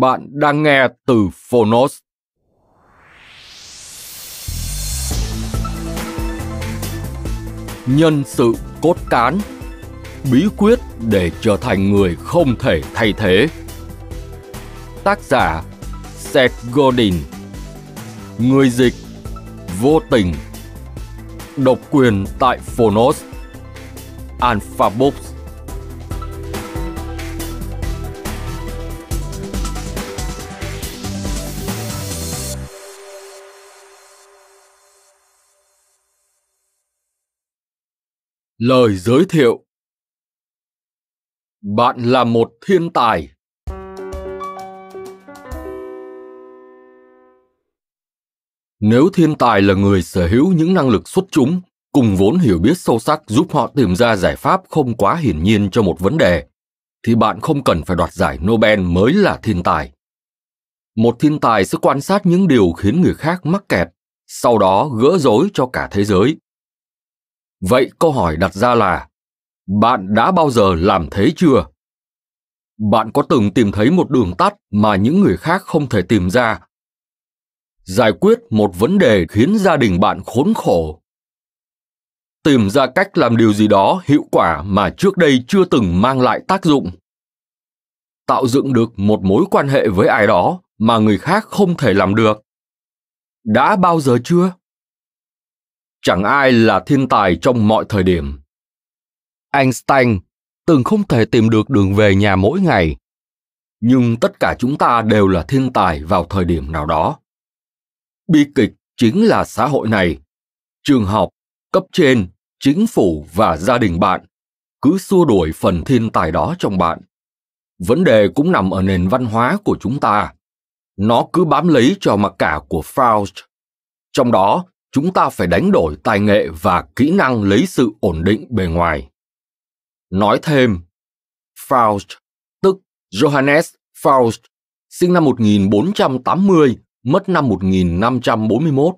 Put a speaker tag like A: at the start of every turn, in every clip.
A: Bạn đang nghe từ Phonos. Nhân sự cốt cán Bí quyết để trở thành người không thể thay thế Tác giả Seth Godin Người dịch Vô tình Độc quyền tại Phonos Alpha lời giới thiệu bạn là một thiên tài nếu thiên tài là người sở hữu những năng lực xuất chúng cùng vốn hiểu biết sâu sắc giúp họ tìm ra giải pháp không quá hiển nhiên cho một vấn đề thì bạn không cần phải đoạt giải nobel mới là thiên tài một thiên tài sẽ quan sát những điều khiến người khác mắc kẹt sau đó gỡ rối cho cả thế giới vậy câu hỏi đặt ra là bạn đã bao giờ làm thế chưa bạn có từng tìm thấy một đường tắt mà những người khác không thể tìm ra giải quyết một vấn đề khiến gia đình bạn khốn khổ tìm ra cách làm điều gì đó hiệu quả mà trước đây chưa từng mang lại tác dụng tạo dựng được một mối quan hệ với ai đó mà người khác không thể làm được đã bao giờ chưa chẳng ai là thiên tài trong mọi thời điểm. Einstein từng không thể tìm được đường về nhà mỗi ngày, nhưng tất cả chúng ta đều là thiên tài vào thời điểm nào đó. Bi kịch chính là xã hội này, trường học, cấp trên, chính phủ và gia đình bạn cứ xua đuổi phần thiên tài đó trong bạn. Vấn đề cũng nằm ở nền văn hóa của chúng ta. Nó cứ bám lấy cho mặc cả của Faust. Trong đó, chúng ta phải đánh đổi tài nghệ và kỹ năng lấy sự ổn định bề ngoài. Nói thêm, Faust, tức Johannes Faust, sinh năm 1480, mất năm 1541,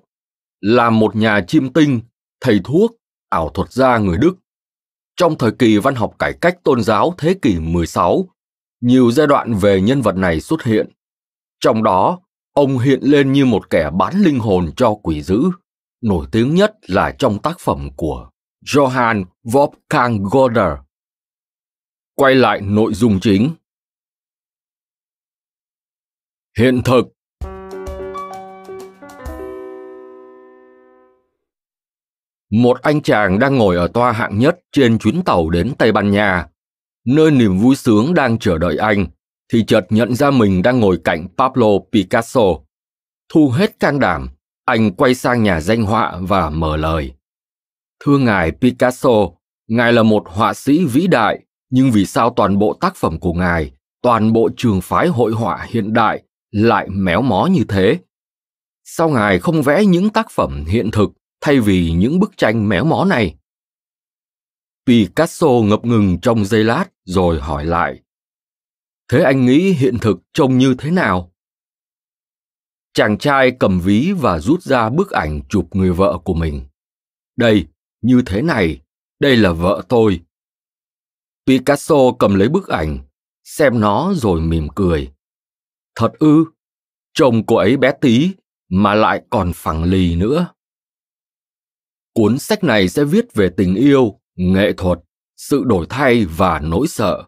A: là một nhà chiêm tinh, thầy thuốc, ảo thuật gia người Đức. Trong thời kỳ văn học cải cách tôn giáo thế kỷ 16, nhiều giai đoạn về nhân vật này xuất hiện. Trong đó, ông hiện lên như một kẻ bán linh hồn cho quỷ dữ nổi tiếng nhất là trong tác phẩm của Johann Wolfgang Goder. Quay lại nội dung chính. Hiện thực Một anh chàng đang ngồi ở toa hạng nhất trên chuyến tàu đến Tây Ban Nha, nơi niềm vui sướng đang chờ đợi anh, thì chợt nhận ra mình đang ngồi cạnh Pablo Picasso. Thu hết can đảm, anh quay sang nhà danh họa và mở lời thưa ngài picasso ngài là một họa sĩ vĩ đại nhưng vì sao toàn bộ tác phẩm của ngài toàn bộ trường phái hội họa hiện đại lại méo mó như thế sao ngài không vẽ những tác phẩm hiện thực thay vì những bức tranh méo mó này picasso ngập ngừng trong giây lát rồi hỏi lại thế anh nghĩ hiện thực trông như thế nào chàng trai cầm ví và rút ra bức ảnh chụp người vợ của mình đây như thế này đây là vợ tôi picasso cầm lấy bức ảnh xem nó rồi mỉm cười thật ư chồng cô ấy bé tí mà lại còn phẳng lì nữa cuốn sách này sẽ viết về tình yêu nghệ thuật sự đổi thay và nỗi sợ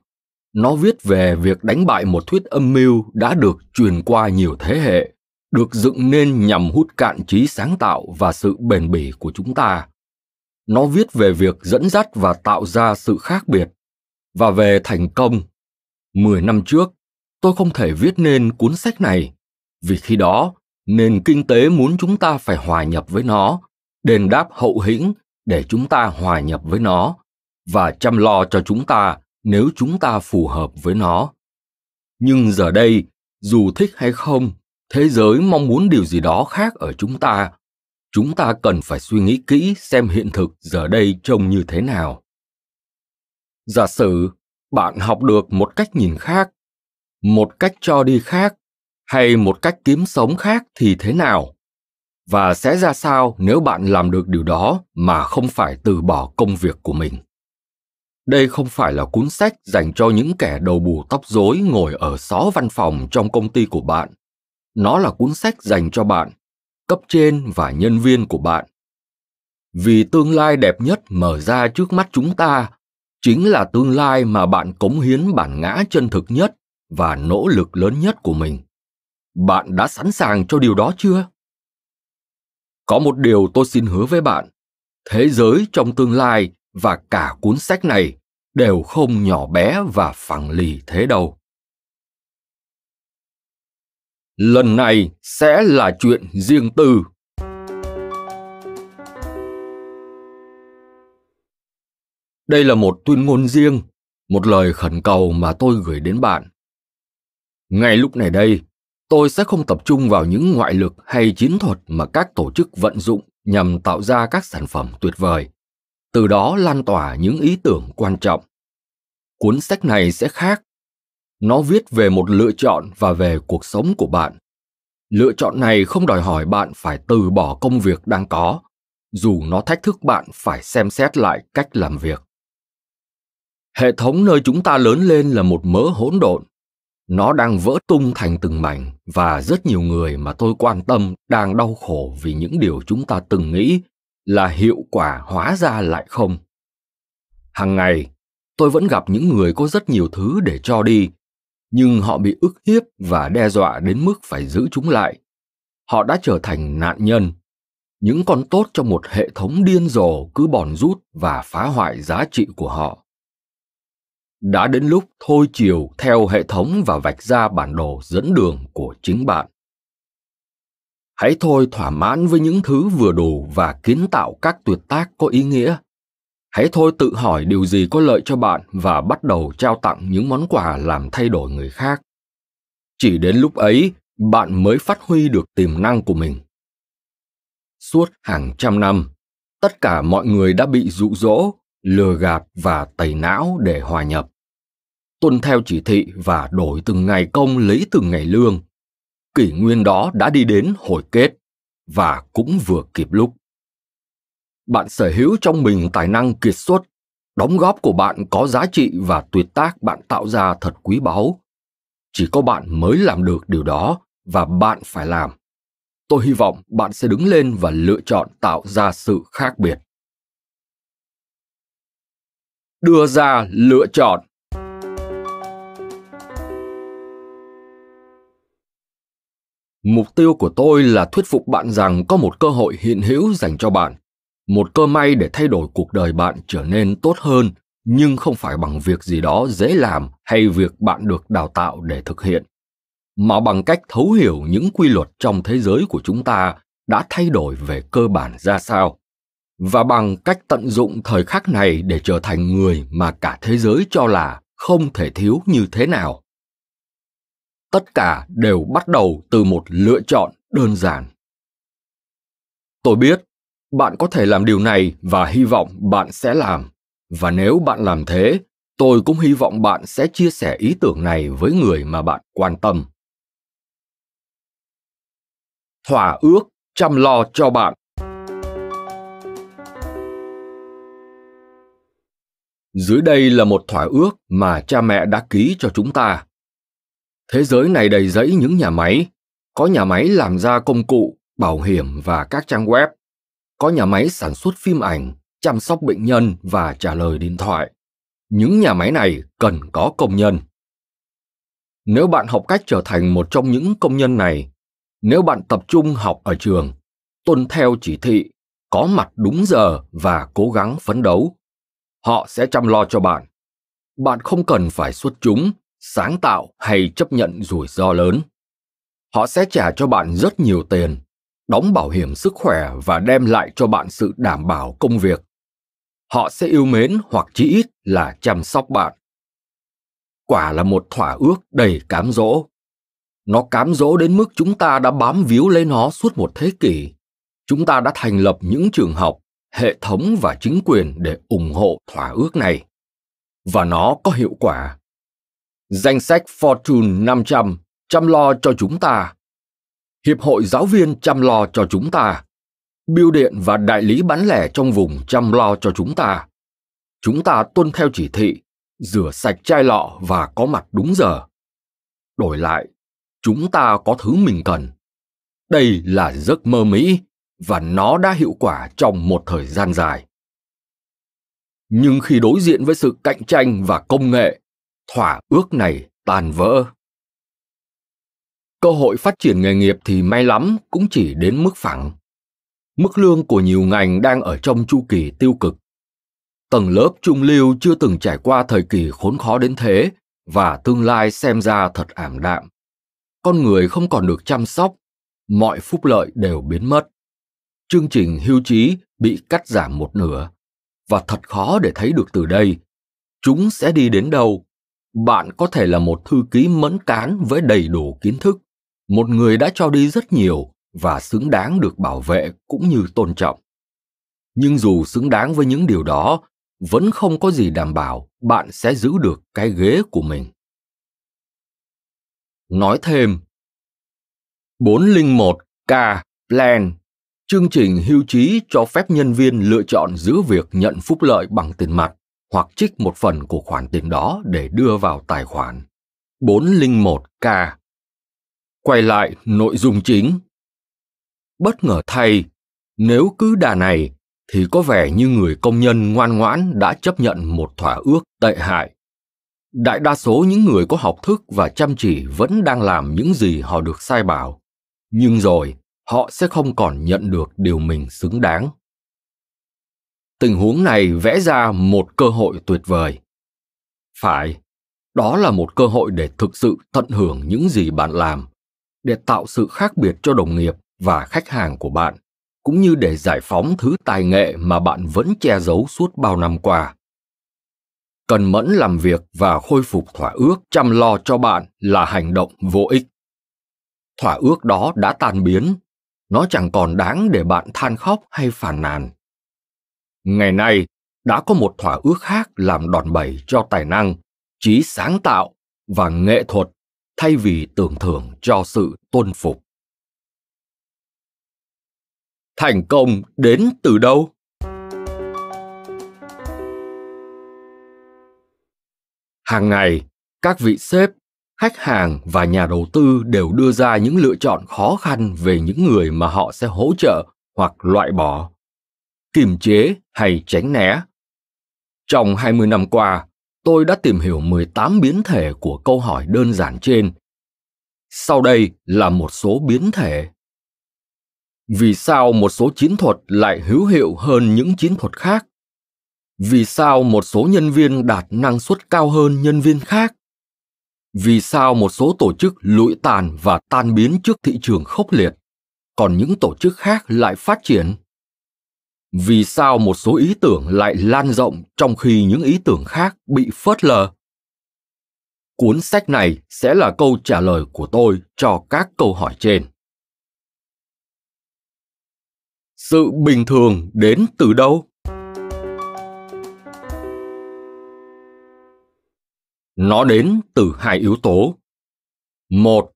A: nó viết về việc đánh bại một thuyết âm mưu đã được truyền qua nhiều thế hệ được dựng nên nhằm hút cạn trí sáng tạo và sự bền bỉ của chúng ta nó viết về việc dẫn dắt và tạo ra sự khác biệt và về thành công mười năm trước tôi không thể viết nên cuốn sách này vì khi đó nền kinh tế muốn chúng ta phải hòa nhập với nó đền đáp hậu hĩnh để chúng ta hòa nhập với nó và chăm lo cho chúng ta nếu chúng ta phù hợp với nó nhưng giờ đây dù thích hay không thế giới mong muốn điều gì đó khác ở chúng ta chúng ta cần phải suy nghĩ kỹ xem hiện thực giờ đây trông như thế nào giả sử bạn học được một cách nhìn khác một cách cho đi khác hay một cách kiếm sống khác thì thế nào và sẽ ra sao nếu bạn làm được điều đó mà không phải từ bỏ công việc của mình đây không phải là cuốn sách dành cho những kẻ đầu bù tóc rối ngồi ở xó văn phòng trong công ty của bạn nó là cuốn sách dành cho bạn cấp trên và nhân viên của bạn vì tương lai đẹp nhất mở ra trước mắt chúng ta chính là tương lai mà bạn cống hiến bản ngã chân thực nhất và nỗ lực lớn nhất của mình bạn đã sẵn sàng cho điều đó chưa có một điều tôi xin hứa với bạn thế giới trong tương lai và cả cuốn sách này đều không nhỏ bé và phẳng lì thế đâu lần này sẽ là chuyện riêng tư. Đây là một tuyên ngôn riêng, một lời khẩn cầu mà tôi gửi đến bạn. Ngay lúc này đây, tôi sẽ không tập trung vào những ngoại lực hay chiến thuật mà các tổ chức vận dụng nhằm tạo ra các sản phẩm tuyệt vời, từ đó lan tỏa những ý tưởng quan trọng. Cuốn sách này sẽ khác nó viết về một lựa chọn và về cuộc sống của bạn lựa chọn này không đòi hỏi bạn phải từ bỏ công việc đang có dù nó thách thức bạn phải xem xét lại cách làm việc hệ thống nơi chúng ta lớn lên là một mớ hỗn độn nó đang vỡ tung thành từng mảnh và rất nhiều người mà tôi quan tâm đang đau khổ vì những điều chúng ta từng nghĩ là hiệu quả hóa ra lại không Hằng ngày tôi vẫn gặp những người có rất nhiều thứ để cho đi nhưng họ bị ức hiếp và đe dọa đến mức phải giữ chúng lại họ đã trở thành nạn nhân những con tốt trong một hệ thống điên rồ cứ bòn rút và phá hoại giá trị của họ đã đến lúc thôi chiều theo hệ thống và vạch ra bản đồ dẫn đường của chính bạn hãy thôi thỏa mãn với những thứ vừa đủ và kiến tạo các tuyệt tác có ý nghĩa hãy thôi tự hỏi điều gì có lợi cho bạn và bắt đầu trao tặng những món quà làm thay đổi người khác chỉ đến lúc ấy bạn mới phát huy được tiềm năng của mình suốt hàng trăm năm tất cả mọi người đã bị dụ dỗ lừa gạt và tẩy não để hòa nhập tuân theo chỉ thị và đổi từng ngày công lấy từng ngày lương kỷ nguyên đó đã đi đến hồi kết và cũng vừa kịp lúc bạn sở hữu trong mình tài năng kiệt xuất đóng góp của bạn có giá trị và tuyệt tác bạn tạo ra thật quý báu chỉ có bạn mới làm được điều đó và bạn phải làm tôi hy vọng bạn sẽ đứng lên và lựa chọn tạo ra sự khác biệt đưa ra lựa chọn mục tiêu của tôi là thuyết phục bạn rằng có một cơ hội hiện hữu dành cho bạn một cơ may để thay đổi cuộc đời bạn trở nên tốt hơn nhưng không phải bằng việc gì đó dễ làm hay việc bạn được đào tạo để thực hiện mà bằng cách thấu hiểu những quy luật trong thế giới của chúng ta đã thay đổi về cơ bản ra sao và bằng cách tận dụng thời khắc này để trở thành người mà cả thế giới cho là không thể thiếu như thế nào tất cả đều bắt đầu từ một lựa chọn đơn giản tôi biết bạn có thể làm điều này và hy vọng bạn sẽ làm và nếu bạn làm thế tôi cũng hy vọng bạn sẽ chia sẻ ý tưởng này với người mà bạn quan tâm thỏa ước chăm lo cho bạn dưới đây là một thỏa ước mà cha mẹ đã ký cho chúng ta thế giới này đầy rẫy những nhà máy có nhà máy làm ra công cụ bảo hiểm và các trang web có nhà máy sản xuất phim ảnh, chăm sóc bệnh nhân và trả lời điện thoại. Những nhà máy này cần có công nhân. Nếu bạn học cách trở thành một trong những công nhân này, nếu bạn tập trung học ở trường, tuân theo chỉ thị, có mặt đúng giờ và cố gắng phấn đấu, họ sẽ chăm lo cho bạn. Bạn không cần phải xuất chúng, sáng tạo hay chấp nhận rủi ro lớn. Họ sẽ trả cho bạn rất nhiều tiền đóng bảo hiểm sức khỏe và đem lại cho bạn sự đảm bảo công việc họ sẽ yêu mến hoặc chí ít là chăm sóc bạn quả là một thỏa ước đầy cám dỗ nó cám dỗ đến mức chúng ta đã bám víu lấy nó suốt một thế kỷ chúng ta đã thành lập những trường học hệ thống và chính quyền để ủng hộ thỏa ước này và nó có hiệu quả danh sách Fortune 500 chăm lo cho chúng ta Hiệp hội giáo viên chăm lo cho chúng ta. Biêu điện và đại lý bán lẻ trong vùng chăm lo cho chúng ta. Chúng ta tuân theo chỉ thị, rửa sạch chai lọ và có mặt đúng giờ. Đổi lại, chúng ta có thứ mình cần. Đây là giấc mơ Mỹ và nó đã hiệu quả trong một thời gian dài. Nhưng khi đối diện với sự cạnh tranh và công nghệ, thỏa ước này tan vỡ cơ hội phát triển nghề nghiệp thì may lắm cũng chỉ đến mức phẳng mức lương của nhiều ngành đang ở trong chu kỳ tiêu cực tầng lớp trung lưu chưa từng trải qua thời kỳ khốn khó đến thế và tương lai xem ra thật ảm đạm con người không còn được chăm sóc mọi phúc lợi đều biến mất chương trình hưu trí bị cắt giảm một nửa và thật khó để thấy được từ đây chúng sẽ đi đến đâu bạn có thể là một thư ký mẫn cán với đầy đủ kiến thức một người đã cho đi rất nhiều và xứng đáng được bảo vệ cũng như tôn trọng nhưng dù xứng đáng với những điều đó vẫn không có gì đảm bảo bạn sẽ giữ được cái ghế của mình nói thêm 401k plan chương trình hưu trí cho phép nhân viên lựa chọn giữa việc nhận phúc lợi bằng tiền mặt hoặc trích một phần của khoản tiền đó để đưa vào tài khoản 401k quay lại nội dung chính bất ngờ thay nếu cứ đà này thì có vẻ như người công nhân ngoan ngoãn đã chấp nhận một thỏa ước tệ hại đại đa số những người có học thức và chăm chỉ vẫn đang làm những gì họ được sai bảo nhưng rồi họ sẽ không còn nhận được điều mình xứng đáng tình huống này vẽ ra một cơ hội tuyệt vời phải đó là một cơ hội để thực sự tận hưởng những gì bạn làm để tạo sự khác biệt cho đồng nghiệp và khách hàng của bạn cũng như để giải phóng thứ tài nghệ mà bạn vẫn che giấu suốt bao năm qua cần mẫn làm việc và khôi phục thỏa ước chăm lo cho bạn là hành động vô ích thỏa ước đó đã tan biến nó chẳng còn đáng để bạn than khóc hay phàn nàn ngày nay đã có một thỏa ước khác làm đòn bẩy cho tài năng trí sáng tạo và nghệ thuật thay vì tưởng thưởng cho sự tuân phục thành công đến từ đâu hàng ngày các vị sếp khách hàng và nhà đầu tư đều đưa ra những lựa chọn khó khăn về những người mà họ sẽ hỗ trợ hoặc loại bỏ kiềm chế hay tránh né trong 20 năm qua, tôi đã tìm hiểu 18 biến thể của câu hỏi đơn giản trên. Sau đây là một số biến thể. Vì sao một số chiến thuật lại hữu hiệu hơn những chiến thuật khác? Vì sao một số nhân viên đạt năng suất cao hơn nhân viên khác? Vì sao một số tổ chức lụi tàn và tan biến trước thị trường khốc liệt, còn những tổ chức khác lại phát triển? vì sao một số ý tưởng lại lan rộng trong khi những ý tưởng khác bị phớt lờ cuốn sách này sẽ là câu trả lời của tôi cho các câu hỏi trên sự bình thường đến từ đâu nó đến từ hai yếu tố một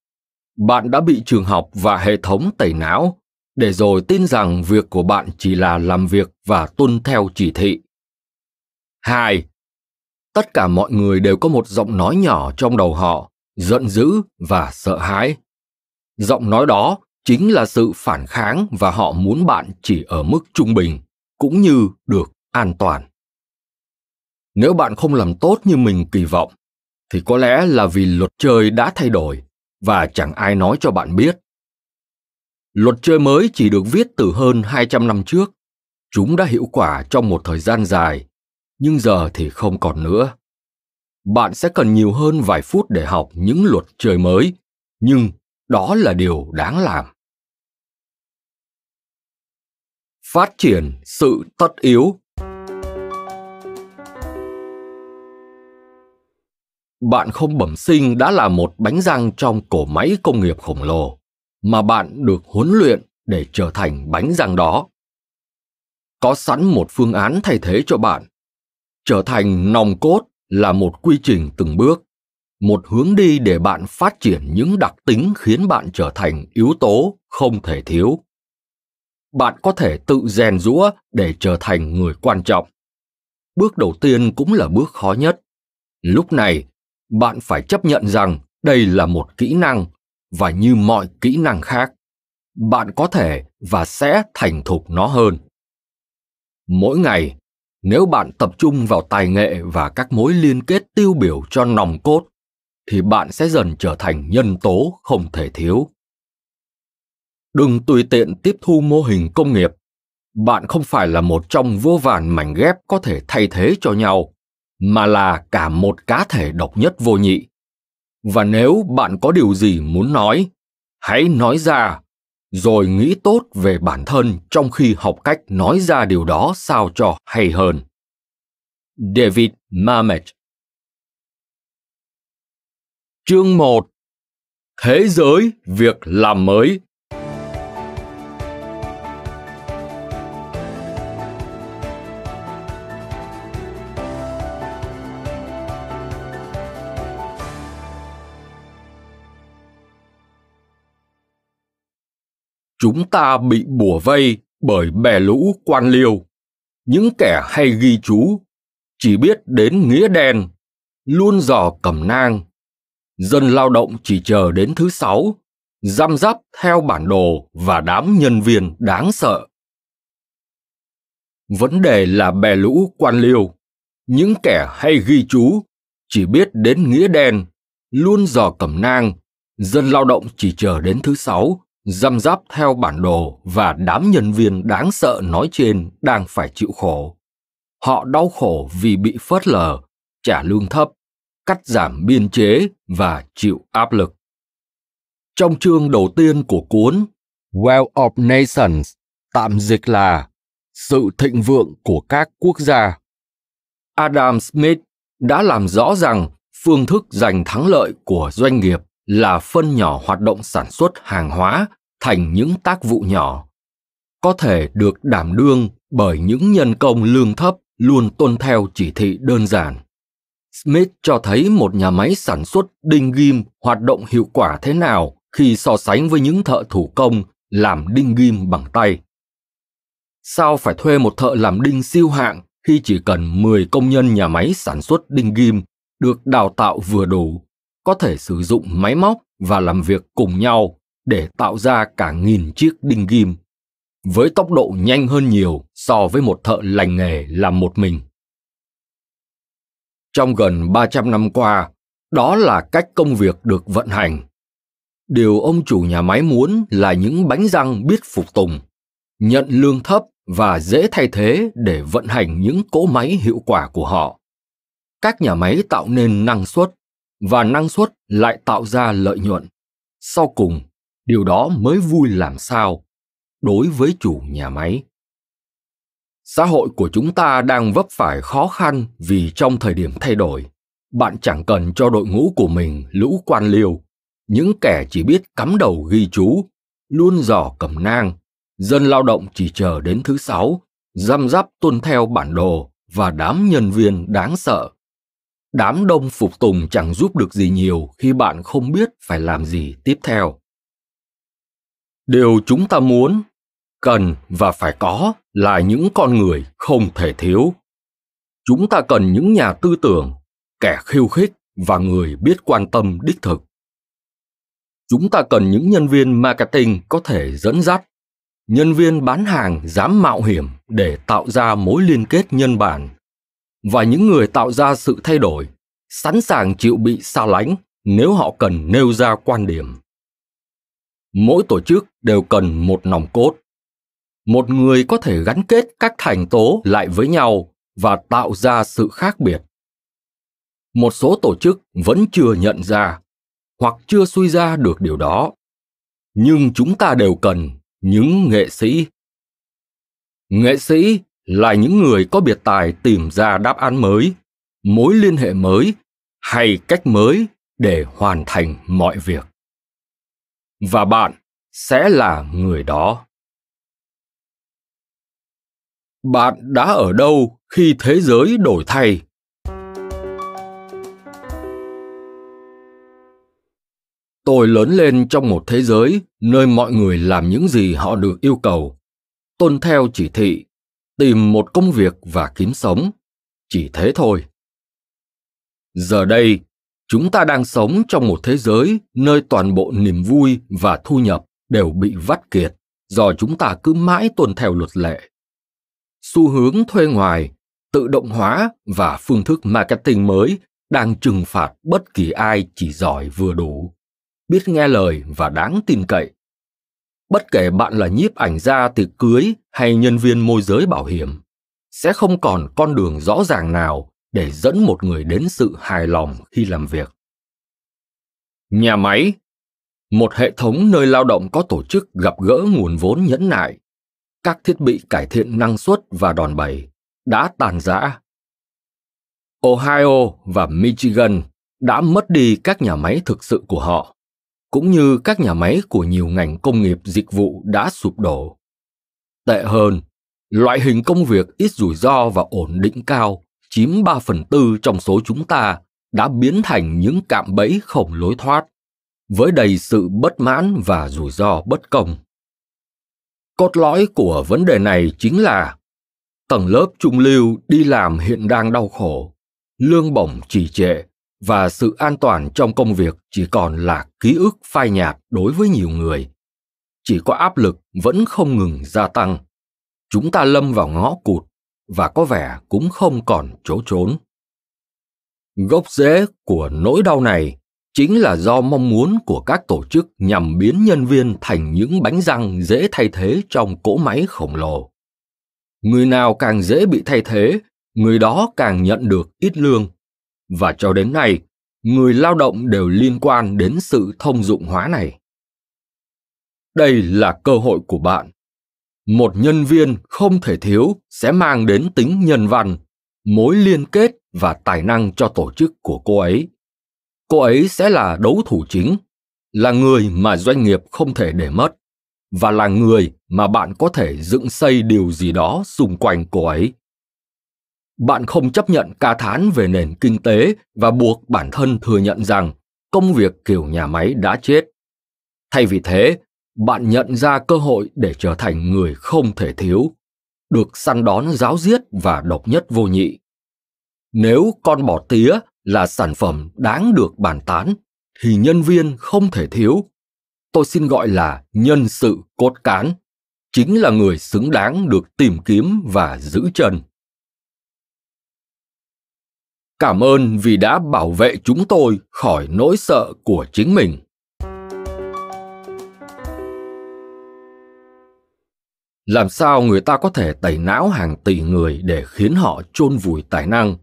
A: bạn đã bị trường học và hệ thống tẩy não để rồi tin rằng việc của bạn chỉ là làm việc và tuân theo chỉ thị. 2. Tất cả mọi người đều có một giọng nói nhỏ trong đầu họ, giận dữ và sợ hãi. Giọng nói đó chính là sự phản kháng và họ muốn bạn chỉ ở mức trung bình, cũng như được an toàn. Nếu bạn không làm tốt như mình kỳ vọng, thì có lẽ là vì luật chơi đã thay đổi và chẳng ai nói cho bạn biết Luật chơi mới chỉ được viết từ hơn 200 năm trước. Chúng đã hiệu quả trong một thời gian dài, nhưng giờ thì không còn nữa. Bạn sẽ cần nhiều hơn vài phút để học những luật chơi mới, nhưng đó là điều đáng làm. Phát triển sự tất yếu bạn không bẩm sinh đã là một bánh răng trong cổ máy công nghiệp khổng lồ mà bạn được huấn luyện để trở thành bánh răng đó có sẵn một phương án thay thế cho bạn trở thành nòng cốt là một quy trình từng bước một hướng đi để bạn phát triển những đặc tính khiến bạn trở thành yếu tố không thể thiếu bạn có thể tự rèn rũa để trở thành người quan trọng bước đầu tiên cũng là bước khó nhất lúc này bạn phải chấp nhận rằng đây là một kỹ năng và như mọi kỹ năng khác bạn có thể và sẽ thành thục nó hơn mỗi ngày nếu bạn tập trung vào tài nghệ và các mối liên kết tiêu biểu cho nòng cốt thì bạn sẽ dần trở thành nhân tố không thể thiếu đừng tùy tiện tiếp thu mô hình công nghiệp bạn không phải là một trong vô vàn mảnh ghép có thể thay thế cho nhau mà là cả một cá thể độc nhất vô nhị và nếu bạn có điều gì muốn nói hãy nói ra rồi nghĩ tốt về bản thân trong khi học cách nói ra điều đó sao cho hay hơn David Mamet Chương 1 Thế giới việc làm mới chúng ta bị bùa vây bởi bè lũ quan liêu những kẻ hay ghi chú chỉ biết đến nghĩa đen luôn dò cầm nang dân lao động chỉ chờ đến thứ sáu răm rắp theo bản đồ và đám nhân viên đáng sợ vấn đề là bè lũ quan liêu những kẻ hay ghi chú chỉ biết đến nghĩa đen luôn dò cầm nang dân lao động chỉ chờ đến thứ sáu răm rắp theo bản đồ và đám nhân viên đáng sợ nói trên đang phải chịu khổ. Họ đau khổ vì bị phớt lờ, trả lương thấp, cắt giảm biên chế và chịu áp lực. Trong chương đầu tiên của cuốn Wealth of Nations, tạm dịch là Sự thịnh vượng của các quốc gia, Adam Smith đã làm rõ rằng phương thức giành thắng lợi của doanh nghiệp là phân nhỏ hoạt động sản xuất hàng hóa thành những tác vụ nhỏ có thể được đảm đương bởi những nhân công lương thấp luôn tuân theo chỉ thị đơn giản smith cho thấy một nhà máy sản xuất đinh ghim hoạt động hiệu quả thế nào khi so sánh với những thợ thủ công làm đinh ghim bằng tay sao phải thuê một thợ làm đinh siêu hạng khi chỉ cần 10 công nhân nhà máy sản xuất đinh ghim được đào tạo vừa đủ có thể sử dụng máy móc và làm việc cùng nhau để tạo ra cả nghìn chiếc đinh ghim với tốc độ nhanh hơn nhiều so với một thợ lành nghề làm một mình. Trong gần 300 năm qua, đó là cách công việc được vận hành. Điều ông chủ nhà máy muốn là những bánh răng biết phục tùng, nhận lương thấp và dễ thay thế để vận hành những cỗ máy hiệu quả của họ. Các nhà máy tạo nên năng suất và năng suất lại tạo ra lợi nhuận sau cùng điều đó mới vui làm sao đối với chủ nhà máy xã hội của chúng ta đang vấp phải khó khăn vì trong thời điểm thay đổi bạn chẳng cần cho đội ngũ của mình lũ quan liêu những kẻ chỉ biết cắm đầu ghi chú luôn dò cầm nang dân lao động chỉ chờ đến thứ sáu răm rắp tuân theo bản đồ và đám nhân viên đáng sợ đám đông phục tùng chẳng giúp được gì nhiều khi bạn không biết phải làm gì tiếp theo điều chúng ta muốn cần và phải có là những con người không thể thiếu chúng ta cần những nhà tư tưởng kẻ khiêu khích và người biết quan tâm đích thực chúng ta cần những nhân viên marketing có thể dẫn dắt nhân viên bán hàng dám mạo hiểm để tạo ra mối liên kết nhân bản và những người tạo ra sự thay đổi sẵn sàng chịu bị xa lánh nếu họ cần nêu ra quan điểm mỗi tổ chức đều cần một nòng cốt một người có thể gắn kết các thành tố lại với nhau và tạo ra sự khác biệt một số tổ chức vẫn chưa nhận ra hoặc chưa suy ra được điều đó nhưng chúng ta đều cần những nghệ sĩ nghệ sĩ là những người có biệt tài tìm ra đáp án mới mối liên hệ mới hay cách mới để hoàn thành mọi việc và bạn sẽ là người đó bạn đã ở đâu khi thế giới đổi thay tôi lớn lên trong một thế giới nơi mọi người làm những gì họ được yêu cầu tuân theo chỉ thị tìm một công việc và kiếm sống chỉ thế thôi giờ đây chúng ta đang sống trong một thế giới nơi toàn bộ niềm vui và thu nhập đều bị vắt kiệt do chúng ta cứ mãi tuân theo luật lệ xu hướng thuê ngoài tự động hóa và phương thức marketing mới đang trừng phạt bất kỳ ai chỉ giỏi vừa đủ biết nghe lời và đáng tin cậy bất kể bạn là nhiếp ảnh gia từ cưới hay nhân viên môi giới bảo hiểm sẽ không còn con đường rõ ràng nào để dẫn một người đến sự hài lòng khi làm việc nhà máy một hệ thống nơi lao động có tổ chức gặp gỡ nguồn vốn nhẫn nại các thiết bị cải thiện năng suất và đòn bẩy đã tàn giã ohio và michigan đã mất đi các nhà máy thực sự của họ cũng như các nhà máy của nhiều ngành công nghiệp dịch vụ đã sụp đổ. Tệ hơn, loại hình công việc ít rủi ro và ổn định cao chiếm 3 phần tư trong số chúng ta đã biến thành những cạm bẫy không lối thoát, với đầy sự bất mãn và rủi ro bất công. Cốt lõi của vấn đề này chính là tầng lớp trung lưu đi làm hiện đang đau khổ, lương bổng trì trệ và sự an toàn trong công việc chỉ còn là ký ức phai nhạt đối với nhiều người chỉ có áp lực vẫn không ngừng gia tăng chúng ta lâm vào ngõ cụt và có vẻ cũng không còn chỗ trốn gốc rễ của nỗi đau này chính là do mong muốn của các tổ chức nhằm biến nhân viên thành những bánh răng dễ thay thế trong cỗ máy khổng lồ người nào càng dễ bị thay thế người đó càng nhận được ít lương và cho đến nay người lao động đều liên quan đến sự thông dụng hóa này đây là cơ hội của bạn một nhân viên không thể thiếu sẽ mang đến tính nhân văn mối liên kết và tài năng cho tổ chức của cô ấy cô ấy sẽ là đấu thủ chính là người mà doanh nghiệp không thể để mất và là người mà bạn có thể dựng xây điều gì đó xung quanh cô ấy bạn không chấp nhận ca thán về nền kinh tế và buộc bản thân thừa nhận rằng công việc kiểu nhà máy đã chết thay vì thế bạn nhận ra cơ hội để trở thành người không thể thiếu được săn đón giáo diết và độc nhất vô nhị nếu con bò tía là sản phẩm đáng được bàn tán thì nhân viên không thể thiếu tôi xin gọi là nhân sự cốt cán chính là người xứng đáng được tìm kiếm và giữ chân cảm ơn vì đã bảo vệ chúng tôi khỏi nỗi sợ của chính mình làm sao người ta có thể tẩy não hàng tỷ người để khiến họ chôn vùi tài năng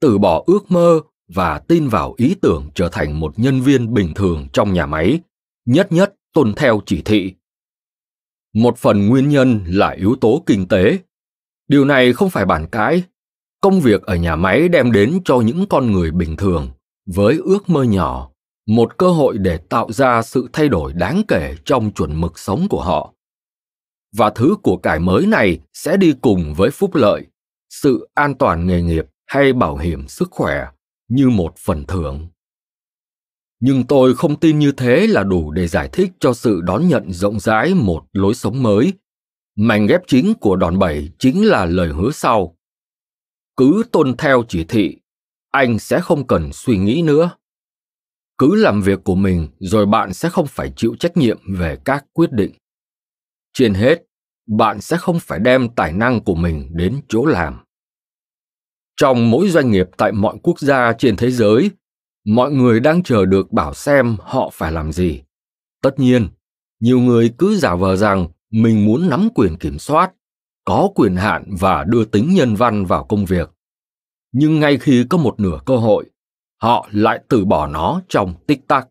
A: từ bỏ ước mơ và tin vào ý tưởng trở thành một nhân viên bình thường trong nhà máy nhất nhất tuân theo chỉ thị một phần nguyên nhân là yếu tố kinh tế điều này không phải bản cãi công việc ở nhà máy đem đến cho những con người bình thường với ước mơ nhỏ một cơ hội để tạo ra sự thay đổi đáng kể trong chuẩn mực sống của họ và thứ của cải mới này sẽ đi cùng với phúc lợi sự an toàn nghề nghiệp hay bảo hiểm sức khỏe như một phần thưởng nhưng tôi không tin như thế là đủ để giải thích cho sự đón nhận rộng rãi một lối sống mới mảnh ghép chính của đòn bẩy chính là lời hứa sau cứ tuân theo chỉ thị anh sẽ không cần suy nghĩ nữa cứ làm việc của mình rồi bạn sẽ không phải chịu trách nhiệm về các quyết định trên hết bạn sẽ không phải đem tài năng của mình đến chỗ làm trong mỗi doanh nghiệp tại mọi quốc gia trên thế giới mọi người đang chờ được bảo xem họ phải làm gì tất nhiên nhiều người cứ giả vờ rằng mình muốn nắm quyền kiểm soát có quyền hạn và đưa tính nhân văn vào công việc nhưng ngay khi có một nửa cơ hội họ lại từ bỏ nó trong tích tắc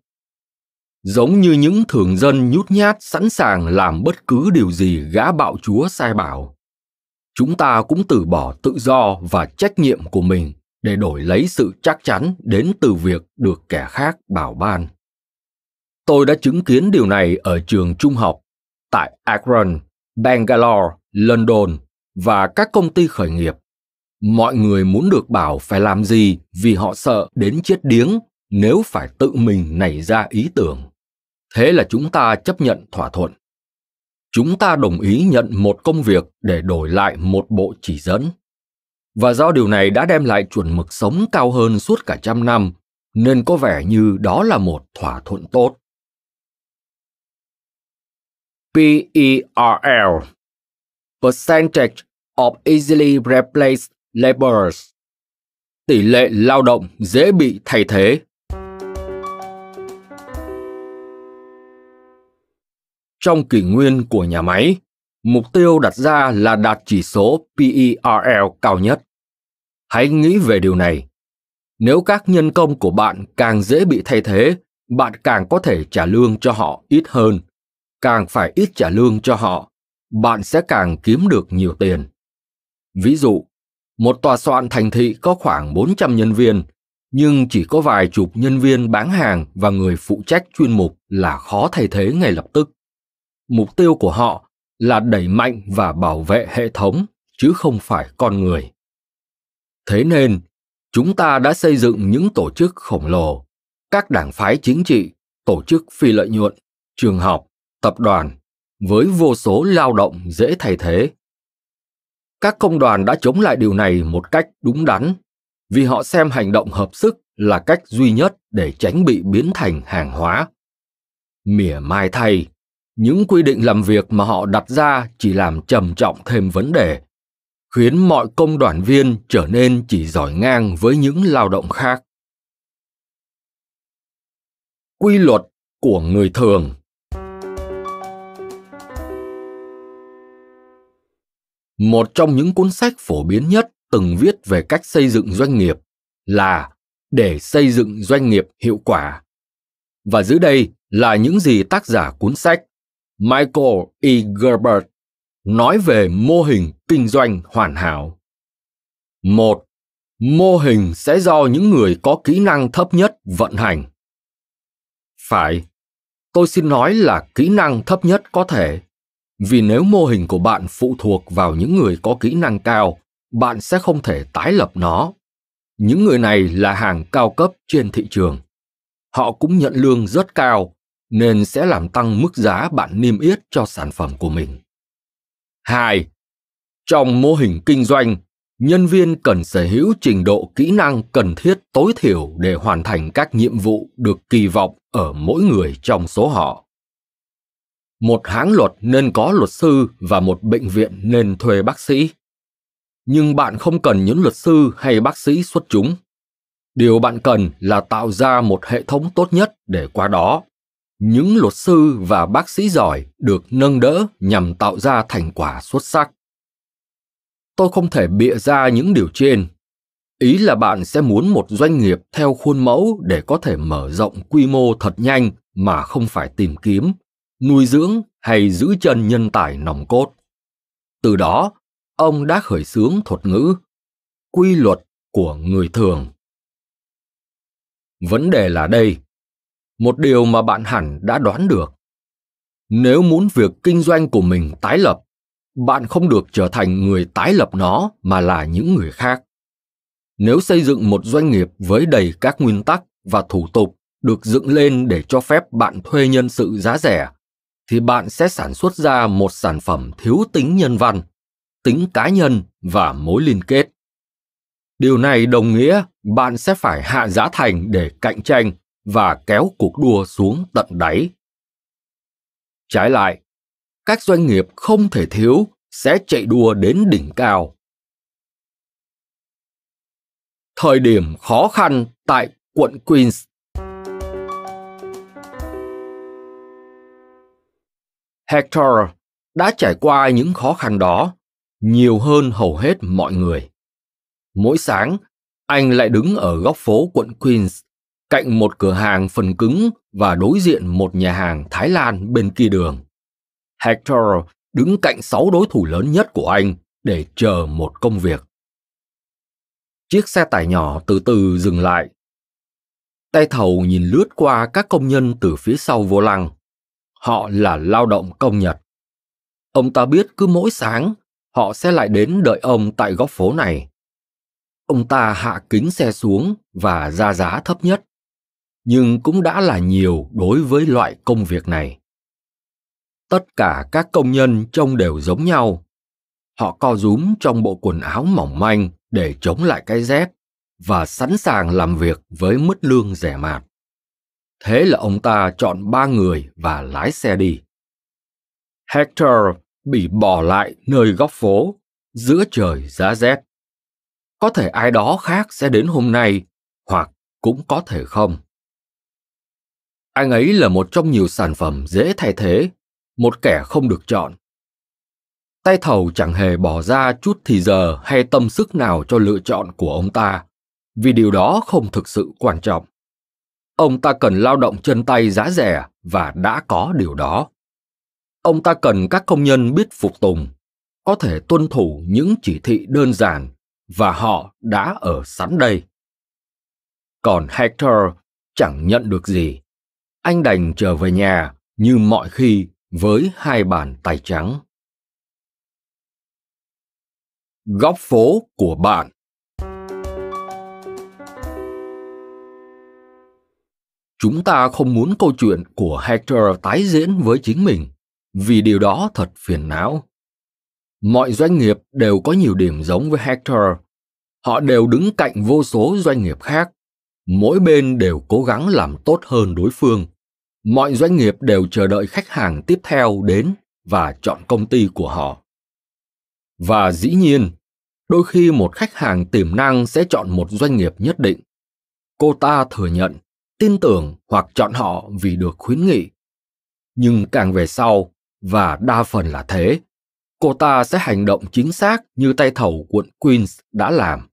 A: giống như những thường dân nhút nhát sẵn sàng làm bất cứ điều gì gã bạo chúa sai bảo chúng ta cũng từ bỏ tự do và trách nhiệm của mình để đổi lấy sự chắc chắn đến từ việc được kẻ khác bảo ban tôi đã chứng kiến điều này ở trường trung học tại akron bangalore London và các công ty khởi nghiệp. Mọi người muốn được bảo phải làm gì vì họ sợ đến chết điếng nếu phải tự mình nảy ra ý tưởng. Thế là chúng ta chấp nhận thỏa thuận. Chúng ta đồng ý nhận một công việc để đổi lại một bộ chỉ dẫn. Và do điều này đã đem lại chuẩn mực sống cao hơn suốt cả trăm năm, nên có vẻ như đó là một thỏa thuận tốt. PERL percentage of easily replaced laborers. Tỷ lệ lao động dễ bị thay thế. Trong kỷ nguyên của nhà máy, mục tiêu đặt ra là đạt chỉ số PERL cao nhất. Hãy nghĩ về điều này. Nếu các nhân công của bạn càng dễ bị thay thế, bạn càng có thể trả lương cho họ ít hơn, càng phải ít trả lương cho họ bạn sẽ càng kiếm được nhiều tiền. Ví dụ, một tòa soạn thành thị có khoảng 400 nhân viên, nhưng chỉ có vài chục nhân viên bán hàng và người phụ trách chuyên mục là khó thay thế ngay lập tức. Mục tiêu của họ là đẩy mạnh và bảo vệ hệ thống chứ không phải con người. Thế nên, chúng ta đã xây dựng những tổ chức khổng lồ, các đảng phái chính trị, tổ chức phi lợi nhuận, trường học, tập đoàn, với vô số lao động dễ thay thế. Các công đoàn đã chống lại điều này một cách đúng đắn, vì họ xem hành động hợp sức là cách duy nhất để tránh bị biến thành hàng hóa. Mỉa mai thay, những quy định làm việc mà họ đặt ra chỉ làm trầm trọng thêm vấn đề, khiến mọi công đoàn viên trở nên chỉ giỏi ngang với những lao động khác. Quy luật của người thường một trong những cuốn sách phổ biến nhất từng viết về cách xây dựng doanh nghiệp là để xây dựng doanh nghiệp hiệu quả. Và dưới đây là những gì tác giả cuốn sách Michael E. Gerbert nói về mô hình kinh doanh hoàn hảo. một Mô hình sẽ do những người có kỹ năng thấp nhất vận hành. Phải, tôi xin nói là kỹ năng thấp nhất có thể vì nếu mô hình của bạn phụ thuộc vào những người có kỹ năng cao bạn sẽ không thể tái lập nó những người này là hàng cao cấp trên thị trường họ cũng nhận lương rất cao nên sẽ làm tăng mức giá bạn niêm yết cho sản phẩm của mình. 2. Trong mô hình kinh doanh, nhân viên cần sở hữu trình độ kỹ năng cần thiết tối thiểu để hoàn thành các nhiệm vụ được kỳ vọng ở mỗi người trong số họ một hãng luật nên có luật sư và một bệnh viện nên thuê bác sĩ nhưng bạn không cần những luật sư hay bác sĩ xuất chúng điều bạn cần là tạo ra một hệ thống tốt nhất để qua đó những luật sư và bác sĩ giỏi được nâng đỡ nhằm tạo ra thành quả xuất sắc tôi không thể bịa ra những điều trên ý là bạn sẽ muốn một doanh nghiệp theo khuôn mẫu để có thể mở rộng quy mô thật nhanh mà không phải tìm kiếm nuôi dưỡng hay giữ chân nhân tài nòng cốt. Từ đó, ông đã khởi xướng thuật ngữ quy luật của người thường. Vấn đề là đây, một điều mà bạn hẳn đã đoán được. Nếu muốn việc kinh doanh của mình tái lập, bạn không được trở thành người tái lập nó mà là những người khác. Nếu xây dựng một doanh nghiệp với đầy các nguyên tắc và thủ tục được dựng lên để cho phép bạn thuê nhân sự giá rẻ thì bạn sẽ sản xuất ra một sản phẩm thiếu tính nhân văn tính cá nhân và mối liên kết điều này đồng nghĩa bạn sẽ phải hạ giá thành để cạnh tranh và kéo cuộc đua xuống tận đáy trái lại các doanh nghiệp không thể thiếu sẽ chạy đua đến đỉnh cao thời điểm khó khăn tại quận queens Hector đã trải qua những khó khăn đó nhiều hơn hầu hết mọi người. Mỗi sáng, anh lại đứng ở góc phố quận Queens, cạnh một cửa hàng phần cứng và đối diện một nhà hàng Thái Lan bên kia đường. Hector đứng cạnh sáu đối thủ lớn nhất của anh để chờ một công việc. Chiếc xe tải nhỏ từ từ dừng lại. Tay thầu nhìn lướt qua các công nhân từ phía sau vô lăng. Họ là lao động công Nhật. Ông ta biết cứ mỗi sáng, họ sẽ lại đến đợi ông tại góc phố này. Ông ta hạ kính xe xuống và ra giá thấp nhất, nhưng cũng đã là nhiều đối với loại công việc này. Tất cả các công nhân trông đều giống nhau. Họ co rúm trong bộ quần áo mỏng manh để chống lại cái rét và sẵn sàng làm việc với mức lương rẻ mạt. Thế là ông ta chọn ba người và lái xe đi. Hector bị bỏ lại nơi góc phố, giữa trời giá rét. Có thể ai đó khác sẽ đến hôm nay, hoặc cũng có thể không. Anh ấy là một trong nhiều sản phẩm dễ thay thế, một kẻ không được chọn. Tay thầu chẳng hề bỏ ra chút thì giờ hay tâm sức nào cho lựa chọn của ông ta, vì điều đó không thực sự quan trọng ông ta cần lao động chân tay giá rẻ và đã có điều đó ông ta cần các công nhân biết phục tùng có thể tuân thủ những chỉ thị đơn giản và họ đã ở sẵn đây còn hector chẳng nhận được gì anh đành trở về nhà như mọi khi với hai bàn tay trắng góc phố của bạn chúng ta không muốn câu chuyện của Hector tái diễn với chính mình, vì điều đó thật phiền não. Mọi doanh nghiệp đều có nhiều điểm giống với Hector. Họ đều đứng cạnh vô số doanh nghiệp khác. Mỗi bên đều cố gắng làm tốt hơn đối phương. Mọi doanh nghiệp đều chờ đợi khách hàng tiếp theo đến và chọn công ty của họ. Và dĩ nhiên, đôi khi một khách hàng tiềm năng sẽ chọn một doanh nghiệp nhất định. Cô ta thừa nhận tin tưởng hoặc chọn họ vì được khuyến nghị nhưng càng về sau và đa phần là thế cô ta sẽ hành động chính xác như tay thầu quận queens đã làm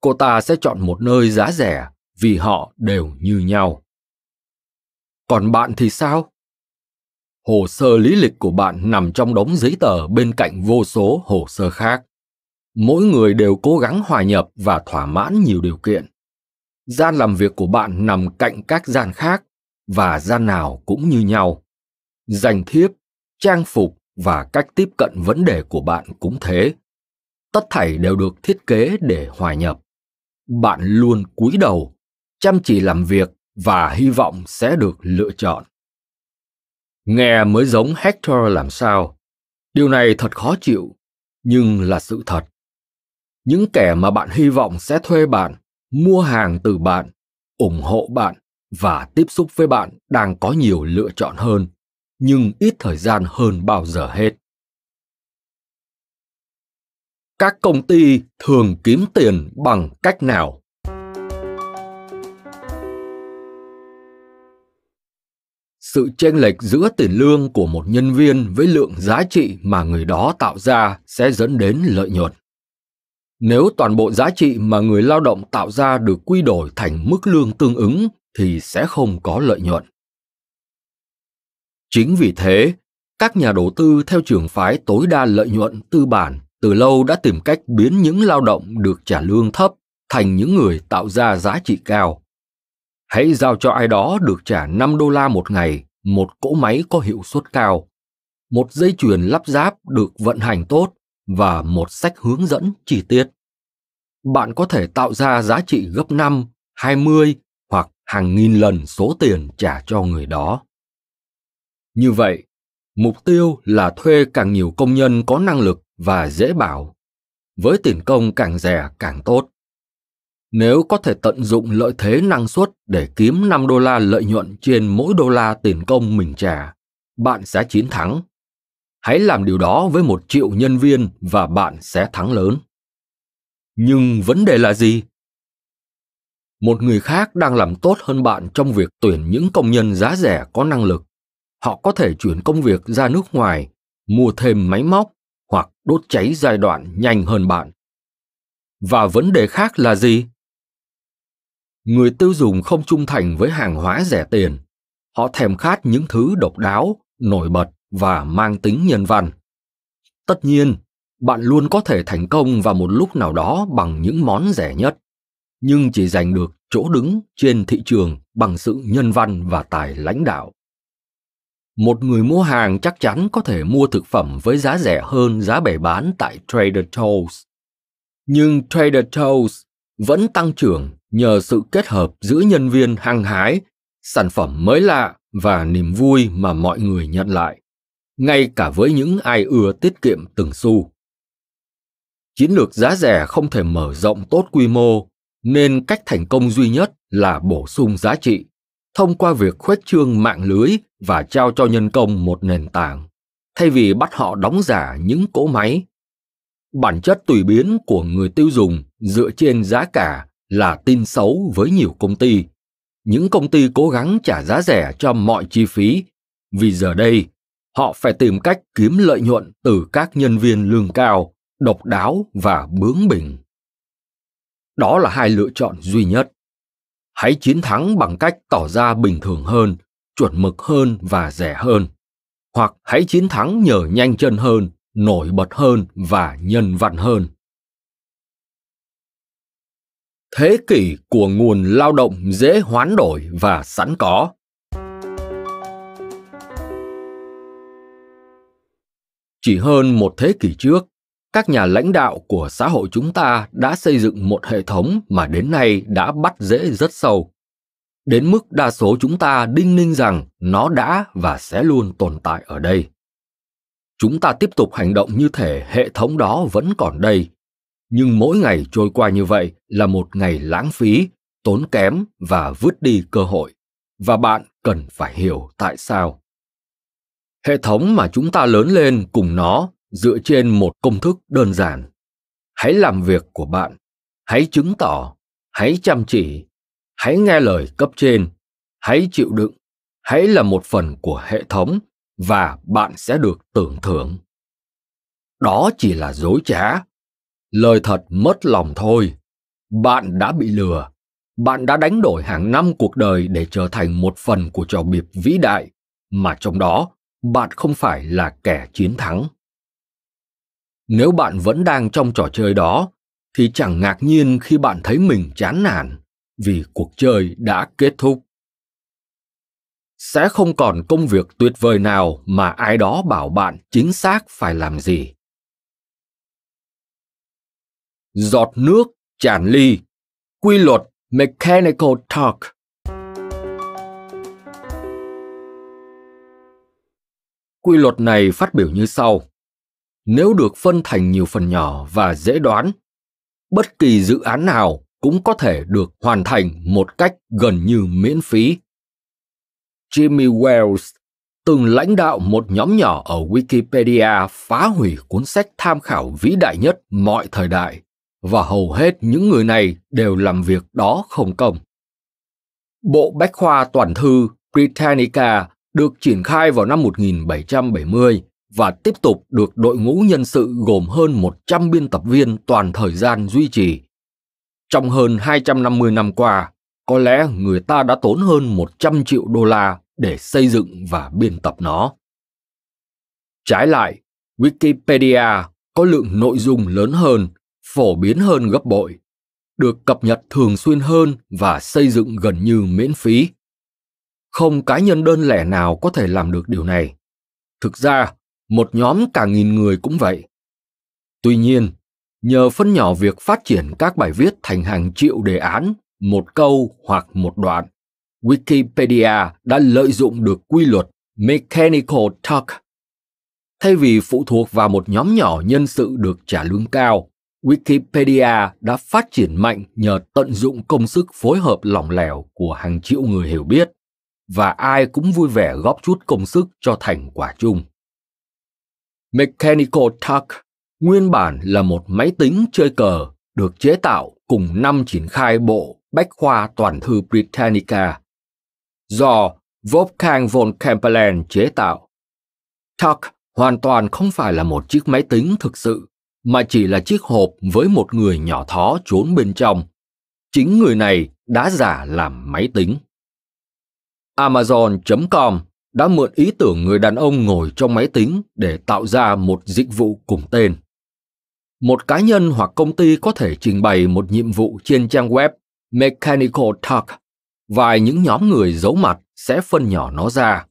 A: cô ta sẽ chọn một nơi giá rẻ vì họ đều như nhau còn bạn thì sao hồ sơ lý lịch của bạn nằm trong đống giấy tờ bên cạnh vô số hồ sơ khác mỗi người đều cố gắng hòa nhập và thỏa mãn nhiều điều kiện gian làm việc của bạn nằm cạnh các gian khác và gian nào cũng như nhau danh thiếp trang phục và cách tiếp cận vấn đề của bạn cũng thế tất thảy đều được thiết kế để hòa nhập bạn luôn cúi đầu chăm chỉ làm việc và hy vọng sẽ được lựa chọn nghe mới giống hector làm sao điều này thật khó chịu nhưng là sự thật những kẻ mà bạn hy vọng sẽ thuê bạn mua hàng từ bạn ủng hộ bạn và tiếp xúc với bạn đang có nhiều lựa chọn hơn nhưng ít thời gian hơn bao giờ hết các công ty thường kiếm tiền bằng cách nào sự chênh lệch giữa tiền lương của một nhân viên với lượng giá trị mà người đó tạo ra sẽ dẫn đến lợi nhuận nếu toàn bộ giá trị mà người lao động tạo ra được quy đổi thành mức lương tương ứng thì sẽ không có lợi nhuận chính vì thế các nhà đầu tư theo trường phái tối đa lợi nhuận tư bản từ lâu đã tìm cách biến những lao động được trả lương thấp thành những người tạo ra giá trị cao. Hãy giao cho ai đó được trả 5 đô la một ngày, một cỗ máy có hiệu suất cao, một dây chuyền lắp ráp được vận hành tốt và một sách hướng dẫn chi tiết. Bạn có thể tạo ra giá trị gấp 5, 20 hoặc hàng nghìn lần số tiền trả cho người đó. Như vậy, mục tiêu là thuê càng nhiều công nhân có năng lực và dễ bảo. Với tiền công càng rẻ càng tốt. Nếu có thể tận dụng lợi thế năng suất để kiếm 5 đô la lợi nhuận trên mỗi đô la tiền công mình trả, bạn sẽ chiến thắng hãy làm điều đó với một triệu nhân viên và bạn sẽ thắng lớn nhưng vấn đề là gì một người khác đang làm tốt hơn bạn trong việc tuyển những công nhân giá rẻ có năng lực họ có thể chuyển công việc ra nước ngoài mua thêm máy móc hoặc đốt cháy giai đoạn nhanh hơn bạn và vấn đề khác là gì người tiêu dùng không trung thành với hàng hóa rẻ tiền họ thèm khát những thứ độc đáo nổi bật và mang tính nhân văn tất nhiên bạn luôn có thể thành công vào một lúc nào đó bằng những món rẻ nhất nhưng chỉ giành được chỗ đứng trên thị trường bằng sự nhân văn và tài lãnh đạo một người mua hàng chắc chắn có thể mua thực phẩm với giá rẻ hơn giá bày bán tại trader joe's nhưng trader joe's vẫn tăng trưởng nhờ sự kết hợp giữa nhân viên hăng hái sản phẩm mới lạ và niềm vui mà mọi người nhận lại ngay cả với những ai ưa tiết kiệm từng xu. Chiến lược giá rẻ không thể mở rộng tốt quy mô, nên cách thành công duy nhất là bổ sung giá trị thông qua việc khuếch trương mạng lưới và trao cho nhân công một nền tảng thay vì bắt họ đóng giả những cỗ máy bản chất tùy biến của người tiêu dùng dựa trên giá cả là tin xấu với nhiều công ty những công ty cố gắng trả giá rẻ cho mọi chi phí vì giờ đây họ phải tìm cách kiếm lợi nhuận từ các nhân viên lương cao độc đáo và bướng bỉnh đó là hai lựa chọn duy nhất hãy chiến thắng bằng cách tỏ ra bình thường hơn chuẩn mực hơn và rẻ hơn hoặc hãy chiến thắng nhờ nhanh chân hơn nổi bật hơn và nhân văn hơn thế kỷ của nguồn lao động dễ hoán đổi và sẵn có chỉ hơn một thế kỷ trước các nhà lãnh đạo của xã hội chúng ta đã xây dựng một hệ thống mà đến nay đã bắt dễ rất sâu đến mức đa số chúng ta đinh ninh rằng nó đã và sẽ luôn tồn tại ở đây chúng ta tiếp tục hành động như thể hệ thống đó vẫn còn đây nhưng mỗi ngày trôi qua như vậy là một ngày lãng phí tốn kém và vứt đi cơ hội và bạn cần phải hiểu tại sao hệ thống mà chúng ta lớn lên cùng nó dựa trên một công thức đơn giản hãy làm việc của bạn hãy chứng tỏ hãy chăm chỉ hãy nghe lời cấp trên hãy chịu đựng hãy là một phần của hệ thống và bạn sẽ được tưởng thưởng đó chỉ là dối trá lời thật mất lòng thôi bạn đã bị lừa bạn đã đánh đổi hàng năm cuộc đời để trở thành một phần của trò biệp vĩ đại mà trong đó bạn không phải là kẻ chiến thắng nếu bạn vẫn đang trong trò chơi đó thì chẳng ngạc nhiên khi bạn thấy mình chán nản vì cuộc chơi đã kết thúc sẽ không còn công việc tuyệt vời nào mà ai đó bảo bạn chính xác phải làm gì giọt nước tràn ly quy luật mechanical torque quy luật này phát biểu như sau nếu được phân thành nhiều phần nhỏ và dễ đoán bất kỳ dự án nào cũng có thể được hoàn thành một cách gần như miễn phí jimmy wells từng lãnh đạo một nhóm nhỏ ở wikipedia phá hủy cuốn sách tham khảo vĩ đại nhất mọi thời đại và hầu hết những người này đều làm việc đó không công bộ bách khoa toàn thư britannica được triển khai vào năm 1770 và tiếp tục được đội ngũ nhân sự gồm hơn 100 biên tập viên toàn thời gian duy trì. Trong hơn 250 năm qua, có lẽ người ta đã tốn hơn 100 triệu đô la để xây dựng và biên tập nó. Trái lại, Wikipedia có lượng nội dung lớn hơn, phổ biến hơn gấp bội, được cập nhật thường xuyên hơn và xây dựng gần như miễn phí không cá nhân đơn lẻ nào có thể làm được điều này thực ra một nhóm cả nghìn người cũng vậy tuy nhiên nhờ phân nhỏ việc phát triển các bài viết thành hàng triệu đề án một câu hoặc một đoạn wikipedia đã lợi dụng được quy luật mechanical talk thay vì phụ thuộc vào một nhóm nhỏ nhân sự được trả lương cao wikipedia đã phát triển mạnh nhờ tận dụng công sức phối hợp lỏng lẻo của hàng triệu người hiểu biết và ai cũng vui vẻ góp chút công sức cho thành quả chung. Mechanical Turk nguyên bản là một máy tính chơi cờ được chế tạo cùng năm triển khai bộ bách khoa toàn thư Britannica do Wolfgang von Kempelen chế tạo. Turk hoàn toàn không phải là một chiếc máy tính thực sự, mà chỉ là chiếc hộp với một người nhỏ thó trốn bên trong. Chính người này đã giả làm máy tính. Amazon.com đã mượn ý tưởng người đàn ông ngồi trong máy tính để tạo ra một dịch vụ cùng tên. Một cá nhân hoặc công ty có thể trình bày một nhiệm vụ trên trang web Mechanical Turk và những nhóm người giấu mặt sẽ phân nhỏ nó ra.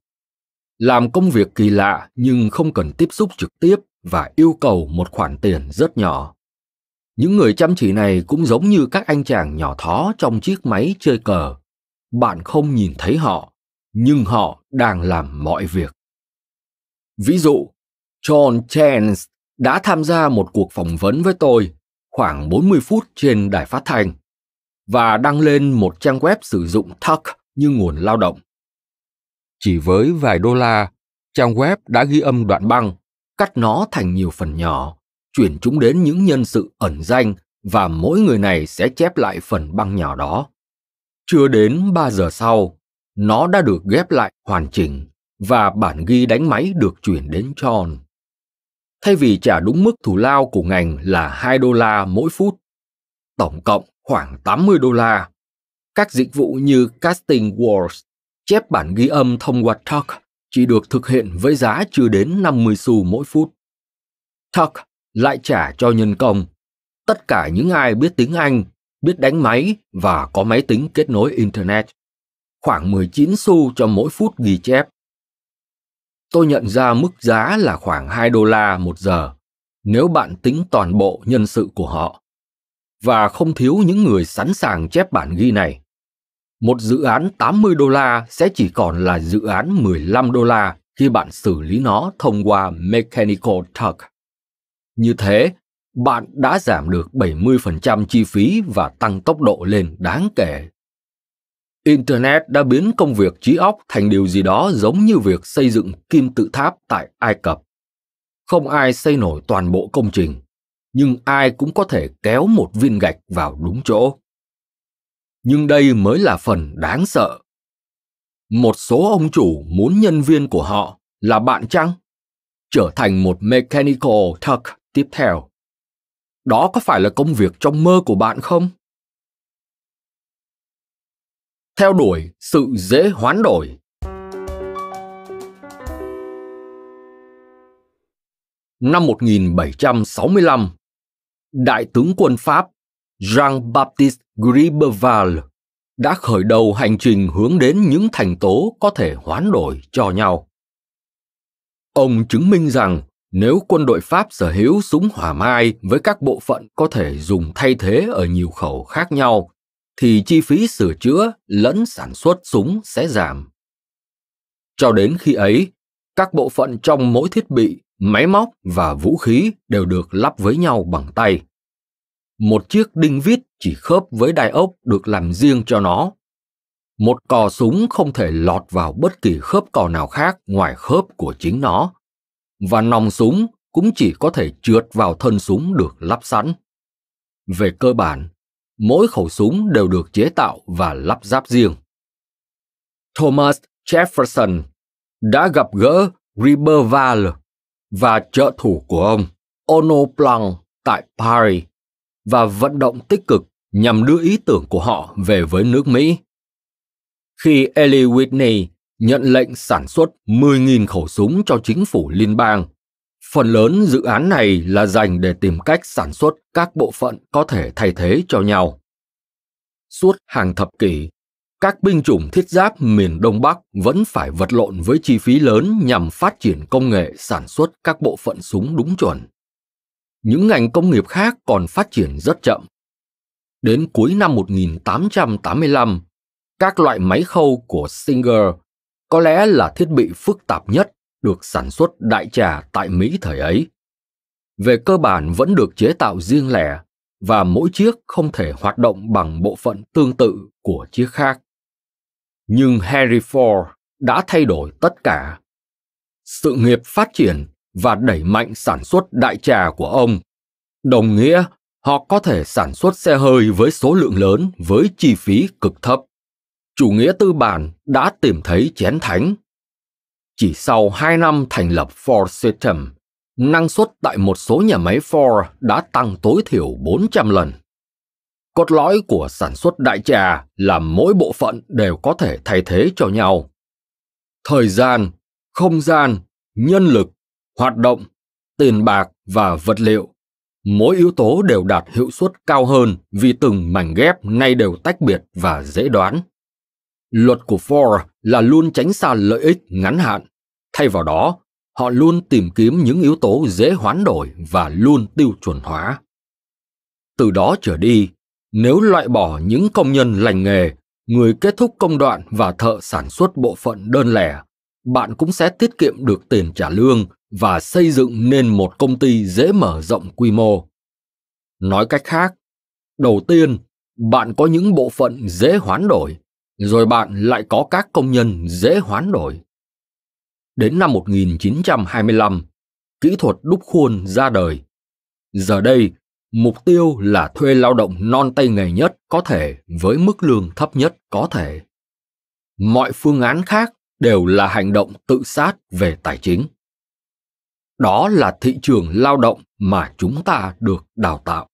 A: Làm công việc kỳ lạ nhưng không cần tiếp xúc trực tiếp và yêu cầu một khoản tiền rất nhỏ. Những người chăm chỉ này cũng giống như các anh chàng nhỏ thó trong chiếc máy chơi cờ. Bạn không nhìn thấy họ, nhưng họ đang làm mọi việc. Ví dụ, John Chance đã tham gia một cuộc phỏng vấn với tôi khoảng 40 phút trên đài phát thanh và đăng lên một trang web sử dụng Tuck như nguồn lao động. Chỉ với vài đô la, trang web đã ghi âm đoạn băng, cắt nó thành nhiều phần nhỏ, chuyển chúng đến những nhân sự ẩn danh và mỗi người này sẽ chép lại phần băng nhỏ đó. Chưa đến 3 giờ sau, nó đã được ghép lại hoàn chỉnh và bản ghi đánh máy được chuyển đến John. Thay vì trả đúng mức thù lao của ngành là 2 đô la mỗi phút, tổng cộng khoảng 80 đô la, các dịch vụ như Casting Wars, chép bản ghi âm thông qua Talk chỉ được thực hiện với giá chưa đến 50 xu mỗi phút. Talk lại trả cho nhân công. Tất cả những ai biết tiếng Anh, biết đánh máy và có máy tính kết nối Internet khoảng 19 xu cho mỗi phút ghi chép. Tôi nhận ra mức giá là khoảng 2 đô la một giờ nếu bạn tính toàn bộ nhân sự của họ. Và không thiếu những người sẵn sàng chép bản ghi này. Một dự án 80 đô la sẽ chỉ còn là dự án 15 đô la khi bạn xử lý nó thông qua Mechanical Turk. Như thế, bạn đã giảm được 70% chi phí và tăng tốc độ lên đáng kể Internet đã biến công việc trí óc thành điều gì đó giống như việc xây dựng kim tự tháp tại Ai Cập. Không ai xây nổi toàn bộ công trình, nhưng ai cũng có thể kéo một viên gạch vào đúng chỗ. Nhưng đây mới là phần đáng sợ. Một số ông chủ muốn nhân viên của họ là bạn chăng? Trở thành một mechanical turk tiếp theo. Đó có phải là công việc trong mơ của bạn không? theo đuổi sự dễ hoán đổi. Năm 1765, Đại tướng quân Pháp Jean-Baptiste Gribeval đã khởi đầu hành trình hướng đến những thành tố có thể hoán đổi cho nhau. Ông chứng minh rằng nếu quân đội Pháp sở hữu súng hỏa mai với các bộ phận có thể dùng thay thế ở nhiều khẩu khác nhau thì chi phí sửa chữa lẫn sản xuất súng sẽ giảm. Cho đến khi ấy, các bộ phận trong mỗi thiết bị, máy móc và vũ khí đều được lắp với nhau bằng tay. Một chiếc đinh vít chỉ khớp với đai ốc được làm riêng cho nó. Một cò súng không thể lọt vào bất kỳ khớp cò nào khác ngoài khớp của chính nó. Và nòng súng cũng chỉ có thể trượt vào thân súng được lắp sẵn. Về cơ bản, mỗi khẩu súng đều được chế tạo và lắp ráp riêng. Thomas Jefferson đã gặp gỡ Riberval và trợ thủ của ông, Ono Plong, tại Paris và vận động tích cực nhằm đưa ý tưởng của họ về với nước Mỹ. Khi Eli Whitney nhận lệnh sản xuất 10.000 khẩu súng cho chính phủ liên bang Phần lớn dự án này là dành để tìm cách sản xuất các bộ phận có thể thay thế cho nhau. Suốt hàng thập kỷ, các binh chủng thiết giáp miền Đông Bắc vẫn phải vật lộn với chi phí lớn nhằm phát triển công nghệ sản xuất các bộ phận súng đúng chuẩn. Những ngành công nghiệp khác còn phát triển rất chậm. Đến cuối năm 1885, các loại máy khâu của Singer có lẽ là thiết bị phức tạp nhất được sản xuất đại trà tại Mỹ thời ấy. Về cơ bản vẫn được chế tạo riêng lẻ và mỗi chiếc không thể hoạt động bằng bộ phận tương tự của chiếc khác. Nhưng Henry Ford đã thay đổi tất cả. Sự nghiệp phát triển và đẩy mạnh sản xuất đại trà của ông, đồng nghĩa họ có thể sản xuất xe hơi với số lượng lớn với chi phí cực thấp. Chủ nghĩa tư bản đã tìm thấy chén thánh chỉ sau 2 năm thành lập Ford System, năng suất tại một số nhà máy Ford đã tăng tối thiểu 400 lần. Cốt lõi của sản xuất đại trà là mỗi bộ phận đều có thể thay thế cho nhau. Thời gian, không gian, nhân lực, hoạt động, tiền bạc và vật liệu, mỗi yếu tố đều đạt hiệu suất cao hơn vì từng mảnh ghép nay đều tách biệt và dễ đoán. Luật của Ford là luôn tránh xa lợi ích ngắn hạn thay vào đó họ luôn tìm kiếm những yếu tố dễ hoán đổi và luôn tiêu chuẩn hóa từ đó trở đi nếu loại bỏ những công nhân lành nghề người kết thúc công đoạn và thợ sản xuất bộ phận đơn lẻ bạn cũng sẽ tiết kiệm được tiền trả lương và xây dựng nên một công ty dễ mở rộng quy mô nói cách khác đầu tiên bạn có những bộ phận dễ hoán đổi rồi bạn lại có các công nhân dễ hoán đổi. Đến năm 1925, kỹ thuật đúc khuôn ra đời. Giờ đây, mục tiêu là thuê lao động non tay nghề nhất có thể với mức lương thấp nhất có thể. Mọi phương án khác đều là hành động tự sát về tài chính. Đó là thị trường lao động mà chúng ta được đào tạo.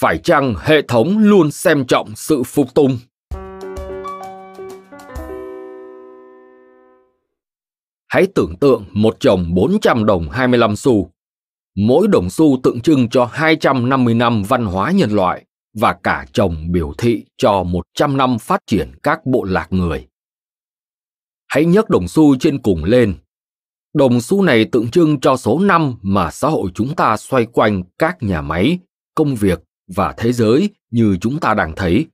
A: phải chăng hệ thống luôn xem trọng sự phục tùng Hãy tưởng tượng một chồng 400 đồng 25 xu. Mỗi đồng xu tượng trưng cho 250 năm văn hóa nhân loại và cả chồng biểu thị cho 100 năm phát triển các bộ lạc người. Hãy nhấc đồng xu trên cùng lên. Đồng xu này tượng trưng cho số năm mà xã hội chúng ta xoay quanh các nhà máy, công việc và thế giới như chúng ta đang thấy.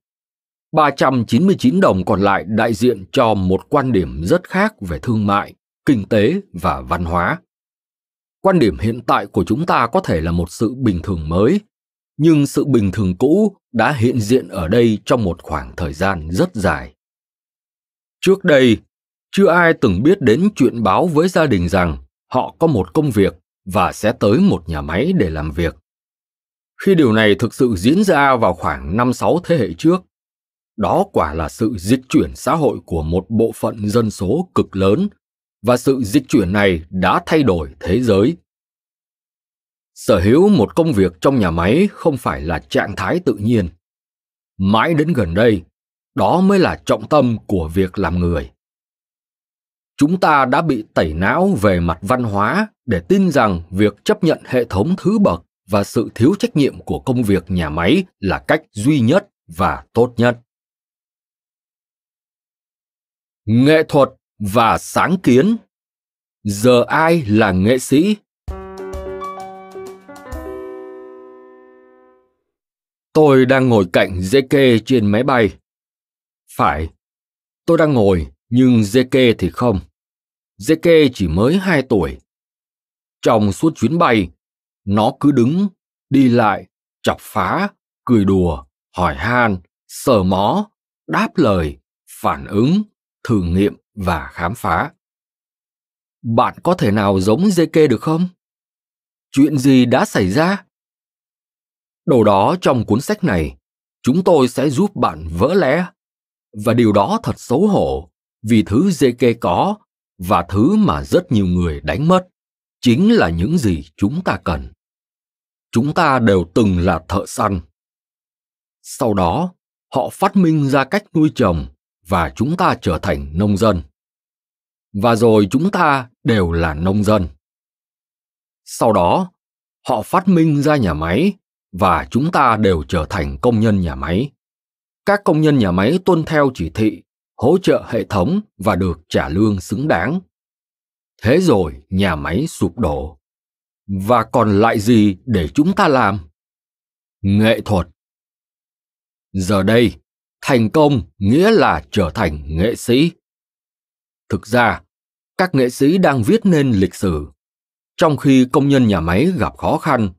A: 399 đồng còn lại đại diện cho một quan điểm rất khác về thương mại, kinh tế và văn hóa. Quan điểm hiện tại của chúng ta có thể là một sự bình thường mới, nhưng sự bình thường cũ đã hiện diện ở đây trong một khoảng thời gian rất dài. Trước đây, chưa ai từng biết đến chuyện báo với gia đình rằng họ có một công việc và sẽ tới một nhà máy để làm việc khi điều này thực sự diễn ra vào khoảng 5-6 thế hệ trước. Đó quả là sự dịch chuyển xã hội của một bộ phận dân số cực lớn và sự dịch chuyển này đã thay đổi thế giới. Sở hữu một công việc trong nhà máy không phải là trạng thái tự nhiên. Mãi đến gần đây, đó mới là trọng tâm của việc làm người chúng ta đã bị tẩy não về mặt văn hóa để tin rằng việc chấp nhận hệ thống thứ bậc và sự thiếu trách nhiệm của công việc nhà máy là cách duy nhất và tốt nhất nghệ thuật và sáng kiến giờ ai là nghệ sĩ tôi đang ngồi cạnh jk trên máy bay phải tôi đang ngồi nhưng jk thì không jk chỉ mới 2 tuổi trong suốt chuyến bay nó cứ đứng đi lại chọc phá cười đùa hỏi han sờ mó đáp lời phản ứng thử nghiệm và khám phá bạn có thể nào giống jk được không chuyện gì đã xảy ra đầu đó trong cuốn sách này chúng tôi sẽ giúp bạn vỡ lẽ và điều đó thật xấu hổ vì thứ jk có và thứ mà rất nhiều người đánh mất chính là những gì chúng ta cần chúng ta đều từng là thợ săn sau đó họ phát minh ra cách nuôi trồng và chúng ta trở thành nông dân và rồi chúng ta đều là nông dân sau đó họ phát minh ra nhà máy và chúng ta đều trở thành công nhân nhà máy các công nhân nhà máy tuân theo chỉ thị hỗ trợ hệ thống và được trả lương xứng đáng thế rồi nhà máy sụp đổ và còn lại gì để chúng ta làm nghệ thuật giờ đây thành công nghĩa là trở thành nghệ sĩ thực ra các nghệ sĩ đang viết nên lịch sử trong khi công nhân nhà máy gặp khó khăn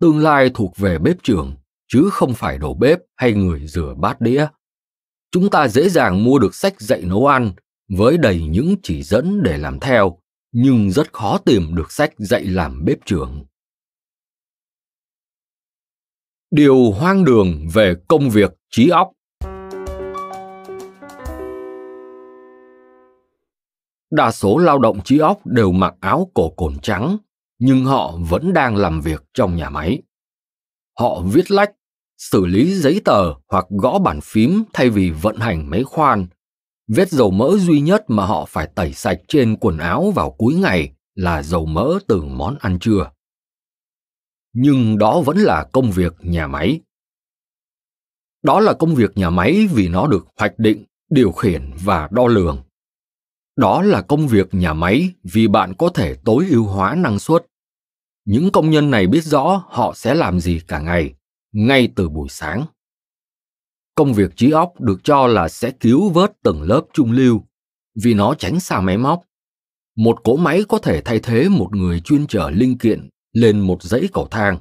A: tương lai thuộc về bếp trưởng chứ không phải đổ bếp hay người rửa bát đĩa chúng ta dễ dàng mua được sách dạy nấu ăn với đầy những chỉ dẫn để làm theo nhưng rất khó tìm được sách dạy làm bếp trưởng. Điều hoang đường về công việc trí óc Đa số lao động trí óc đều mặc áo cổ cồn trắng, nhưng họ vẫn đang làm việc trong nhà máy. Họ viết lách, xử lý giấy tờ hoặc gõ bàn phím thay vì vận hành máy khoan Vết dầu mỡ duy nhất mà họ phải tẩy sạch trên quần áo vào cuối ngày là dầu mỡ từ món ăn trưa. Nhưng đó vẫn là công việc nhà máy. Đó là công việc nhà máy vì nó được hoạch định, điều khiển và đo lường. Đó là công việc nhà máy vì bạn có thể tối ưu hóa năng suất. Những công nhân này biết rõ họ sẽ làm gì cả ngày, ngay từ buổi sáng công việc trí óc được cho là sẽ cứu vớt tầng lớp trung lưu vì nó tránh xa máy móc một cỗ máy có thể thay thế một người chuyên chở linh kiện lên một dãy cầu thang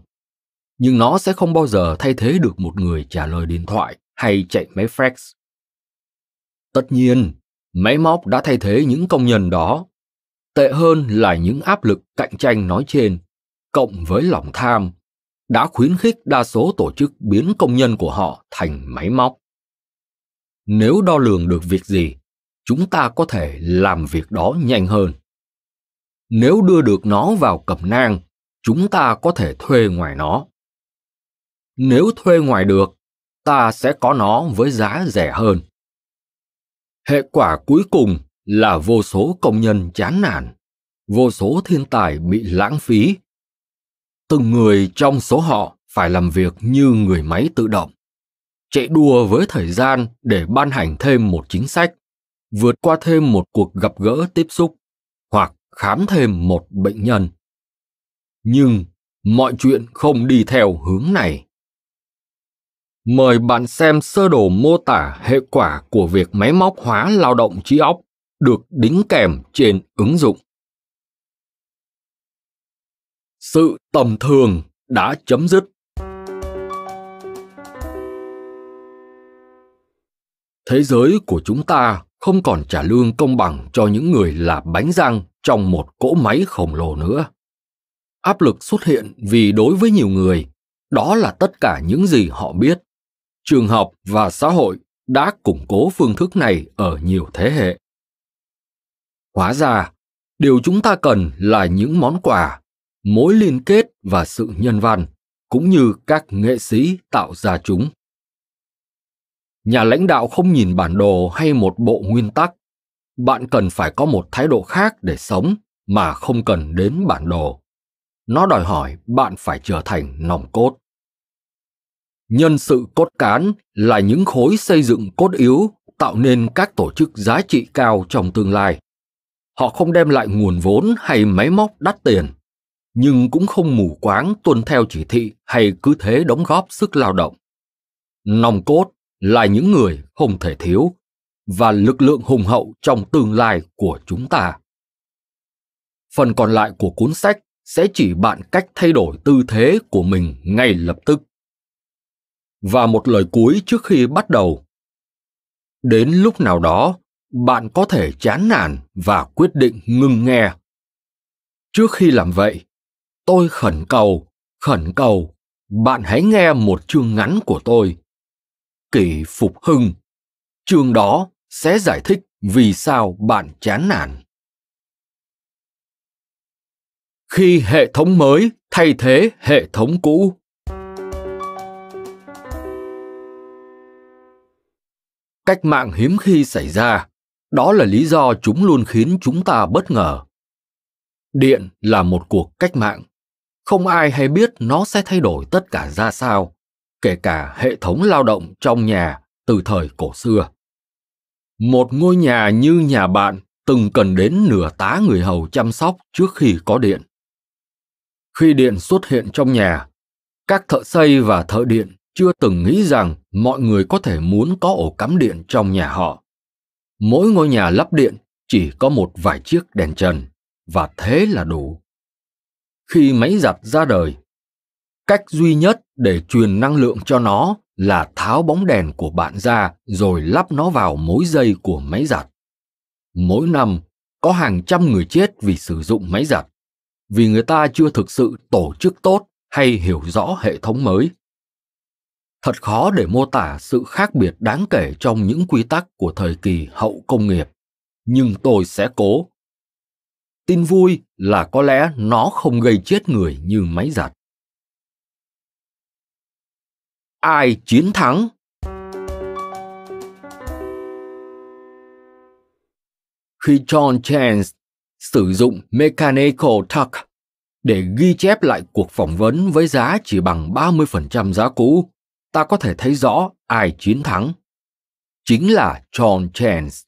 A: nhưng nó sẽ không bao giờ thay thế được một người trả lời điện thoại hay chạy máy fax tất nhiên máy móc đã thay thế những công nhân đó tệ hơn là những áp lực cạnh tranh nói trên cộng với lòng tham đã khuyến khích đa số tổ chức biến công nhân của họ thành máy móc nếu đo lường được việc gì chúng ta có thể làm việc đó nhanh hơn nếu đưa được nó vào cẩm nang chúng ta có thể thuê ngoài nó nếu thuê ngoài được ta sẽ có nó với giá rẻ hơn hệ quả cuối cùng là vô số công nhân chán nản vô số thiên tài bị lãng phí từng người trong số họ phải làm việc như người máy tự động chạy đua với thời gian để ban hành thêm một chính sách vượt qua thêm một cuộc gặp gỡ tiếp xúc hoặc khám thêm một bệnh nhân nhưng mọi chuyện không đi theo hướng này mời bạn xem sơ đồ mô tả hệ quả của việc máy móc hóa lao động trí óc được đính kèm trên ứng dụng sự tầm thường đã chấm dứt thế giới của chúng ta không còn trả lương công bằng cho những người là bánh răng trong một cỗ máy khổng lồ nữa áp lực xuất hiện vì đối với nhiều người đó là tất cả những gì họ biết trường học và xã hội đã củng cố phương thức này ở nhiều thế hệ hóa ra điều chúng ta cần là những món quà mối liên kết và sự nhân văn cũng như các nghệ sĩ tạo ra chúng nhà lãnh đạo không nhìn bản đồ hay một bộ nguyên tắc bạn cần phải có một thái độ khác để sống mà không cần đến bản đồ nó đòi hỏi bạn phải trở thành nòng cốt nhân sự cốt cán là những khối xây dựng cốt yếu tạo nên các tổ chức giá trị cao trong tương lai họ không đem lại nguồn vốn hay máy móc đắt tiền nhưng cũng không mù quáng tuân theo chỉ thị hay cứ thế đóng góp sức lao động. Nòng cốt là những người không thể thiếu và lực lượng hùng hậu trong tương lai của chúng ta. Phần còn lại của cuốn sách sẽ chỉ bạn cách thay đổi tư thế của mình ngay lập tức. Và một lời cuối trước khi bắt đầu. Đến lúc nào đó, bạn có thể chán nản và quyết định ngừng nghe. Trước khi làm vậy, tôi khẩn cầu khẩn cầu bạn hãy nghe một chương ngắn của tôi kỷ phục hưng chương đó sẽ giải thích vì sao bạn chán nản khi hệ thống mới thay thế hệ thống cũ cách mạng hiếm khi xảy ra đó là lý do chúng luôn khiến chúng ta bất ngờ điện là một cuộc cách mạng không ai hay biết nó sẽ thay đổi tất cả ra sao, kể cả hệ thống lao động trong nhà từ thời cổ xưa. Một ngôi nhà như nhà bạn từng cần đến nửa tá người hầu chăm sóc trước khi có điện. Khi điện xuất hiện trong nhà, các thợ xây và thợ điện chưa từng nghĩ rằng mọi người có thể muốn có ổ cắm điện trong nhà họ. Mỗi ngôi nhà lắp điện chỉ có một vài chiếc đèn trần và thế là đủ khi máy giặt ra đời cách duy nhất để truyền năng lượng cho nó là tháo bóng đèn của bạn ra rồi lắp nó vào mối dây của máy giặt mỗi năm có hàng trăm người chết vì sử dụng máy giặt vì người ta chưa thực sự tổ chức tốt hay hiểu rõ hệ thống mới thật khó để mô tả sự khác biệt đáng kể trong những quy tắc của thời kỳ hậu công nghiệp nhưng tôi sẽ cố tin vui là có lẽ nó không gây chết người như máy giặt ai chiến thắng khi John Chance sử dụng Mechanical Turk để ghi chép lại cuộc phỏng vấn với giá chỉ bằng 30% giá cũ, ta có thể thấy rõ ai chiến thắng. Chính là John Chance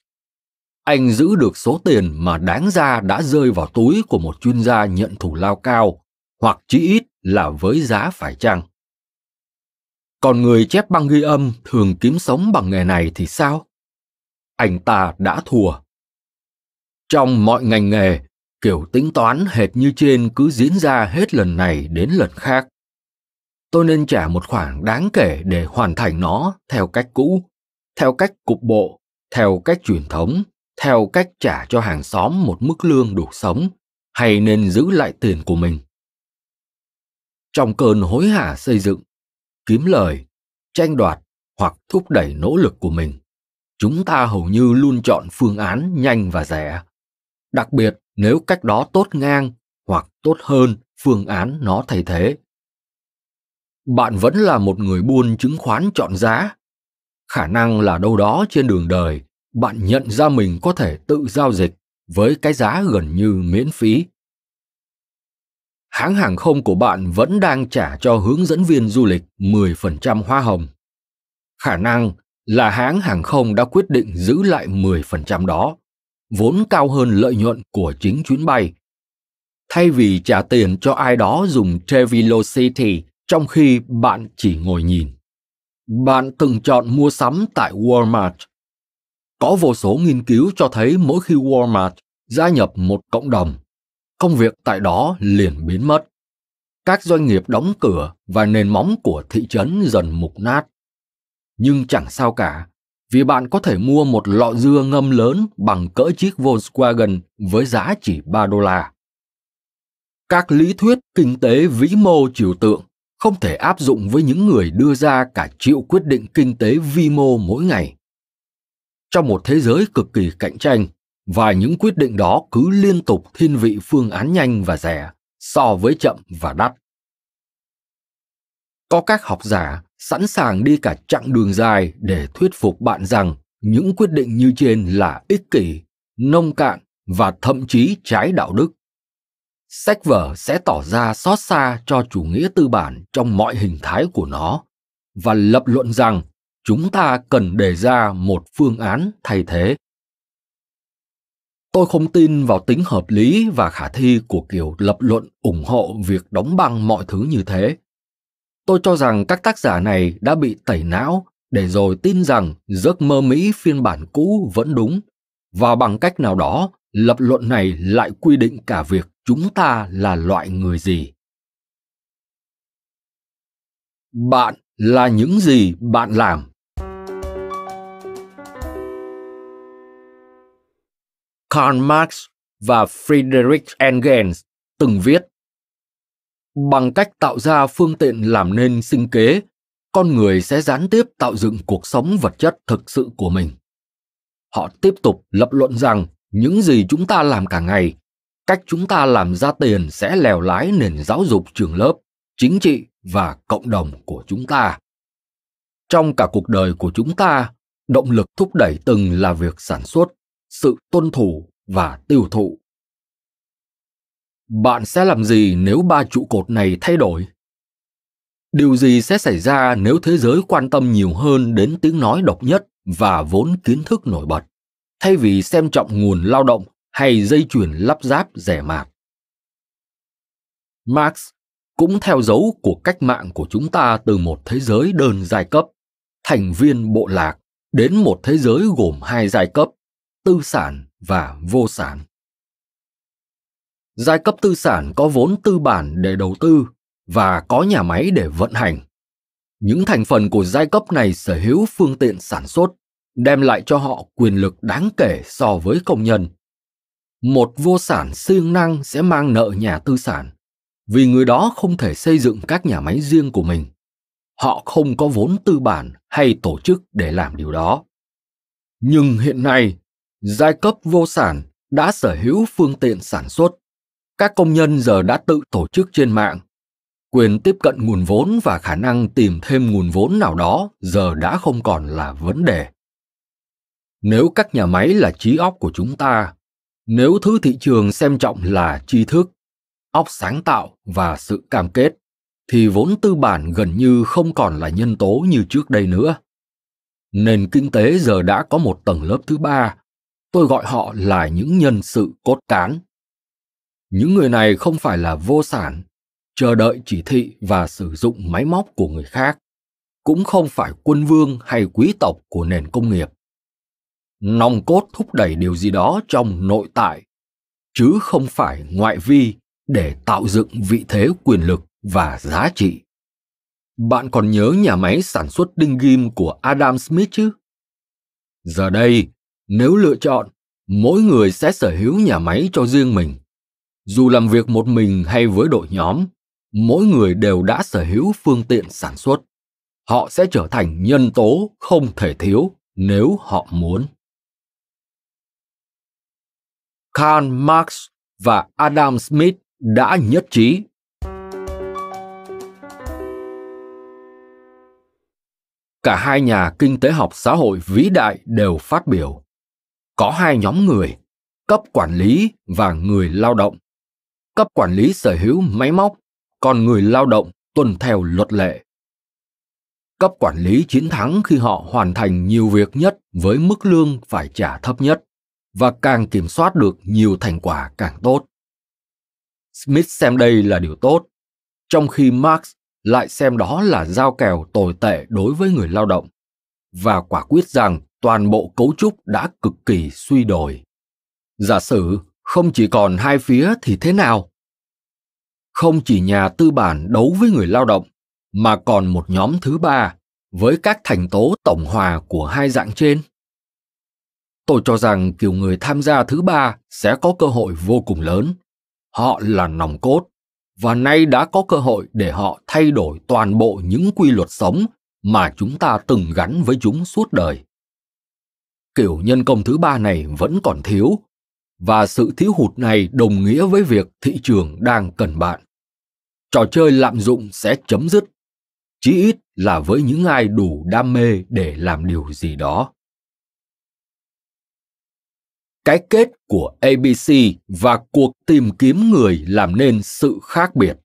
A: anh giữ được số tiền mà đáng ra đã rơi vào túi của một chuyên gia nhận thù lao cao, hoặc chí ít là với giá phải chăng. Còn người chép băng ghi âm thường kiếm sống bằng nghề này thì sao? Anh ta đã thua. Trong mọi ngành nghề, kiểu tính toán hệt như trên cứ diễn ra hết lần này đến lần khác. Tôi nên trả một khoản đáng kể để hoàn thành nó theo cách cũ, theo cách cục bộ, theo cách truyền thống theo cách trả cho hàng xóm một mức lương đủ sống hay nên giữ lại tiền của mình trong cơn hối hả xây dựng kiếm lời tranh đoạt hoặc thúc đẩy nỗ lực của mình chúng ta hầu như luôn chọn phương án nhanh và rẻ đặc biệt nếu cách đó tốt ngang hoặc tốt hơn phương án nó thay thế bạn vẫn là một người buôn chứng khoán chọn giá khả năng là đâu đó trên đường đời bạn nhận ra mình có thể tự giao dịch với cái giá gần như miễn phí hãng hàng không của bạn vẫn đang trả cho hướng dẫn viên du lịch 10% hoa hồng. Khả năng là hãng hàng không đã quyết định giữ lại 10% đó, vốn cao hơn lợi nhuận của chính chuyến bay. Thay vì trả tiền cho ai đó dùng Travelocity trong khi bạn chỉ ngồi nhìn. Bạn từng chọn mua sắm tại Walmart có vô số nghiên cứu cho thấy mỗi khi Walmart gia nhập một cộng đồng, công việc tại đó liền biến mất. Các doanh nghiệp đóng cửa và nền móng của thị trấn dần mục nát. Nhưng chẳng sao cả, vì bạn có thể mua một lọ dưa ngâm lớn bằng cỡ chiếc Volkswagen với giá chỉ 3 đô la. Các lý thuyết kinh tế vĩ mô trừu tượng không thể áp dụng với những người đưa ra cả triệu quyết định kinh tế vi mô mỗi ngày trong một thế giới cực kỳ cạnh tranh và những quyết định đó cứ liên tục thiên vị phương án nhanh và rẻ so với chậm và đắt có các học giả sẵn sàng đi cả chặng đường dài để thuyết phục bạn rằng những quyết định như trên là ích kỷ nông cạn và thậm chí trái đạo đức sách vở sẽ tỏ ra xót xa cho chủ nghĩa tư bản trong mọi hình thái của nó và lập luận rằng chúng ta cần đề ra một phương án thay thế tôi không tin vào tính hợp lý và khả thi của kiểu lập luận ủng hộ việc đóng băng mọi thứ như thế tôi cho rằng các tác giả này đã bị tẩy não để rồi tin rằng giấc mơ mỹ phiên bản cũ vẫn đúng và bằng cách nào đó lập luận này lại quy định cả việc chúng ta là loại người gì bạn là những gì bạn làm Karl Marx và Friedrich Engels từng viết. Bằng cách tạo ra phương tiện làm nên sinh kế, con người sẽ gián tiếp tạo dựng cuộc sống vật chất thực sự của mình. Họ tiếp tục lập luận rằng những gì chúng ta làm cả ngày, cách chúng ta làm ra tiền sẽ lèo lái nền giáo dục trường lớp, chính trị và cộng đồng của chúng ta. Trong cả cuộc đời của chúng ta, động lực thúc đẩy từng là việc sản xuất sự tuân thủ và tiêu thụ bạn sẽ làm gì nếu ba trụ cột này thay đổi điều gì sẽ xảy ra nếu thế giới quan tâm nhiều hơn đến tiếng nói độc nhất và vốn kiến thức nổi bật thay vì xem trọng nguồn lao động hay dây chuyền lắp ráp rẻ mạt marx cũng theo dấu của cách mạng của chúng ta từ một thế giới đơn giai cấp thành viên bộ lạc đến một thế giới gồm hai giai cấp tư sản và vô sản giai cấp tư sản có vốn tư bản để đầu tư và có nhà máy để vận hành những thành phần của giai cấp này sở hữu phương tiện sản xuất đem lại cho họ quyền lực đáng kể so với công nhân một vô sản siêng năng sẽ mang nợ nhà tư sản vì người đó không thể xây dựng các nhà máy riêng của mình họ không có vốn tư bản hay tổ chức để làm điều đó nhưng hiện nay giai cấp vô sản đã sở hữu phương tiện sản xuất các công nhân giờ đã tự tổ chức trên mạng quyền tiếp cận nguồn vốn và khả năng tìm thêm nguồn vốn nào đó giờ đã không còn là vấn đề nếu các nhà máy là trí óc của chúng ta nếu thứ thị trường xem trọng là tri thức óc sáng tạo và sự cam kết thì vốn tư bản gần như không còn là nhân tố như trước đây nữa nền kinh tế giờ đã có một tầng lớp thứ ba tôi gọi họ là những nhân sự cốt cán những người này không phải là vô sản chờ đợi chỉ thị và sử dụng máy móc của người khác cũng không phải quân vương hay quý tộc của nền công nghiệp nòng cốt thúc đẩy điều gì đó trong nội tại chứ không phải ngoại vi để tạo dựng vị thế quyền lực và giá trị bạn còn nhớ nhà máy sản xuất đinh ghim của adam smith chứ giờ đây nếu lựa chọn mỗi người sẽ sở hữu nhà máy cho riêng mình dù làm việc một mình hay với đội nhóm mỗi người đều đã sở hữu phương tiện sản xuất họ sẽ trở thành nhân tố không thể thiếu nếu họ muốn karl marx và adam smith đã nhất trí cả hai nhà kinh tế học xã hội vĩ đại đều phát biểu có hai nhóm người cấp quản lý và người lao động cấp quản lý sở hữu máy móc còn người lao động tuân theo luật lệ cấp quản lý chiến thắng khi họ hoàn thành nhiều việc nhất với mức lương phải trả thấp nhất và càng kiểm soát được nhiều thành quả càng tốt smith xem đây là điều tốt trong khi marx lại xem đó là giao kèo tồi tệ đối với người lao động và quả quyết rằng toàn bộ cấu trúc đã cực kỳ suy đồi. Giả sử không chỉ còn hai phía thì thế nào? Không chỉ nhà tư bản đấu với người lao động, mà còn một nhóm thứ ba với các thành tố tổng hòa của hai dạng trên. Tôi cho rằng kiểu người tham gia thứ ba sẽ có cơ hội vô cùng lớn. Họ là nòng cốt và nay đã có cơ hội để họ thay đổi toàn bộ những quy luật sống mà chúng ta từng gắn với chúng suốt đời kiểu nhân công thứ ba này vẫn còn thiếu và sự thiếu hụt này đồng nghĩa với việc thị trường đang cần bạn trò chơi lạm dụng sẽ chấm dứt chí ít là với những ai đủ đam mê để làm điều gì đó cái kết của abc và cuộc tìm kiếm người làm nên sự khác biệt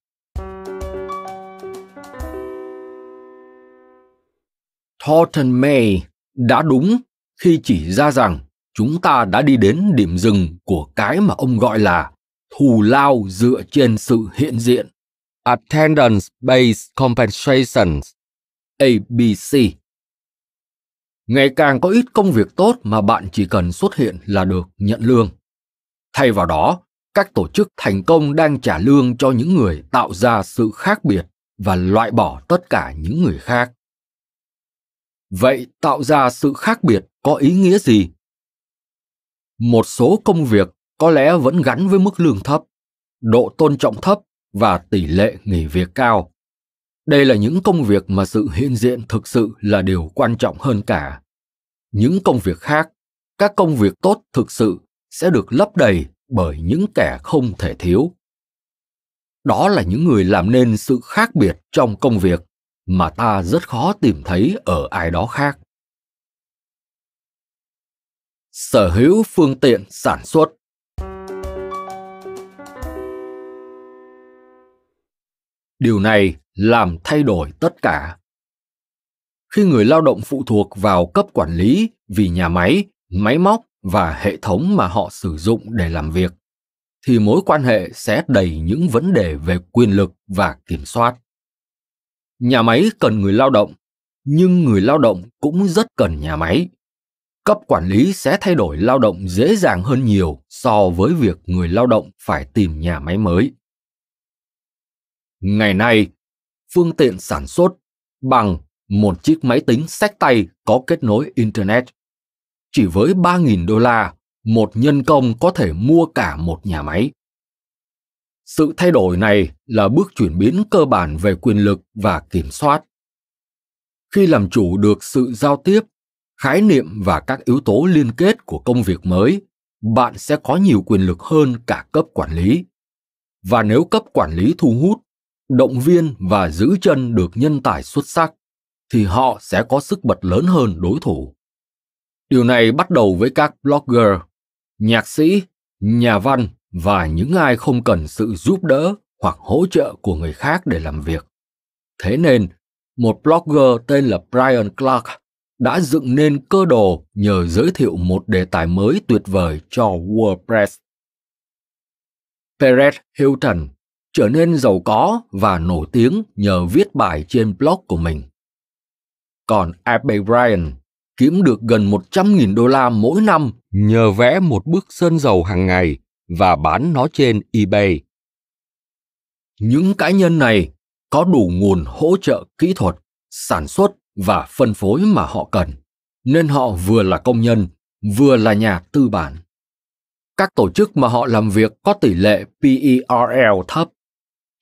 A: Thornton May đã đúng khi chỉ ra rằng chúng ta đã đi đến điểm dừng của cái mà ông gọi là thù lao dựa trên sự hiện diện attendance based compensation, abc ngày càng có ít công việc tốt mà bạn chỉ cần xuất hiện là được nhận lương thay vào đó các tổ chức thành công đang trả lương cho những người tạo ra sự khác biệt và loại bỏ tất cả những người khác vậy tạo ra sự khác biệt có ý nghĩa gì một số công việc có lẽ vẫn gắn với mức lương thấp độ tôn trọng thấp và tỷ lệ nghỉ việc cao đây là những công việc mà sự hiện diện thực sự là điều quan trọng hơn cả những công việc khác các công việc tốt thực sự sẽ được lấp đầy bởi những kẻ không thể thiếu đó là những người làm nên sự khác biệt trong công việc mà ta rất khó tìm thấy ở ai đó khác sở hữu phương tiện sản xuất. Điều này làm thay đổi tất cả. Khi người lao động phụ thuộc vào cấp quản lý vì nhà máy, máy móc và hệ thống mà họ sử dụng để làm việc thì mối quan hệ sẽ đầy những vấn đề về quyền lực và kiểm soát. Nhà máy cần người lao động, nhưng người lao động cũng rất cần nhà máy cấp quản lý sẽ thay đổi lao động dễ dàng hơn nhiều so với việc người lao động phải tìm nhà máy mới. Ngày nay, phương tiện sản xuất bằng một chiếc máy tính sách tay có kết nối internet. Chỉ với 3.000 đô la, một nhân công có thể mua cả một nhà máy. Sự thay đổi này là bước chuyển biến cơ bản về quyền lực và kiểm soát. Khi làm chủ được sự giao tiếp khái niệm và các yếu tố liên kết của công việc mới bạn sẽ có nhiều quyền lực hơn cả cấp quản lý và nếu cấp quản lý thu hút động viên và giữ chân được nhân tài xuất sắc thì họ sẽ có sức bật lớn hơn đối thủ điều này bắt đầu với các blogger nhạc sĩ nhà văn và những ai không cần sự giúp đỡ hoặc hỗ trợ của người khác để làm việc thế nên một blogger tên là brian clark đã dựng nên cơ đồ nhờ giới thiệu một đề tài mới tuyệt vời cho WordPress. Perez Hilton trở nên giàu có và nổi tiếng nhờ viết bài trên blog của mình. Còn Abe Bryan kiếm được gần 100.000 đô la mỗi năm nhờ vẽ một bức sơn dầu hàng ngày và bán nó trên eBay. Những cá nhân này có đủ nguồn hỗ trợ kỹ thuật, sản xuất và phân phối mà họ cần nên họ vừa là công nhân vừa là nhà tư bản các tổ chức mà họ làm việc có tỷ lệ PERL thấp.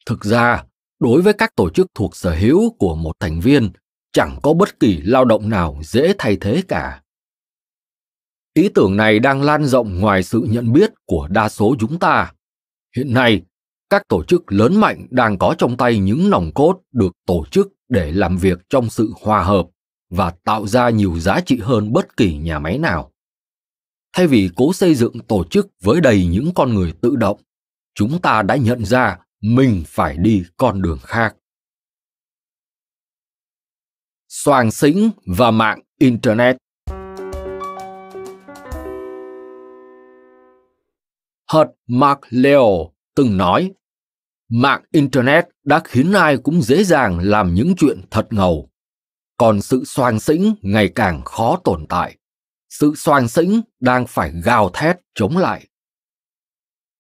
A: Thực ra, đối với các tổ chức thuộc sở hữu của một thành viên, chẳng có bất kỳ lao động nào dễ thay thế cả. Ý tưởng này đang lan rộng ngoài sự nhận biết của đa số chúng ta. Hiện nay, các tổ chức lớn mạnh đang có trong tay những nòng cốt được tổ chức để làm việc trong sự hòa hợp và tạo ra nhiều giá trị hơn bất kỳ nhà máy nào thay vì cố xây dựng tổ chức với đầy những con người tự động chúng ta đã nhận ra mình phải đi con đường khác soàng sính và mạng internet Hurt Mark Leo từng nói mạng internet đã khiến ai cũng dễ dàng làm những chuyện thật ngầu còn sự soan sĩnh ngày càng khó tồn tại sự soan sĩnh đang phải gào thét chống lại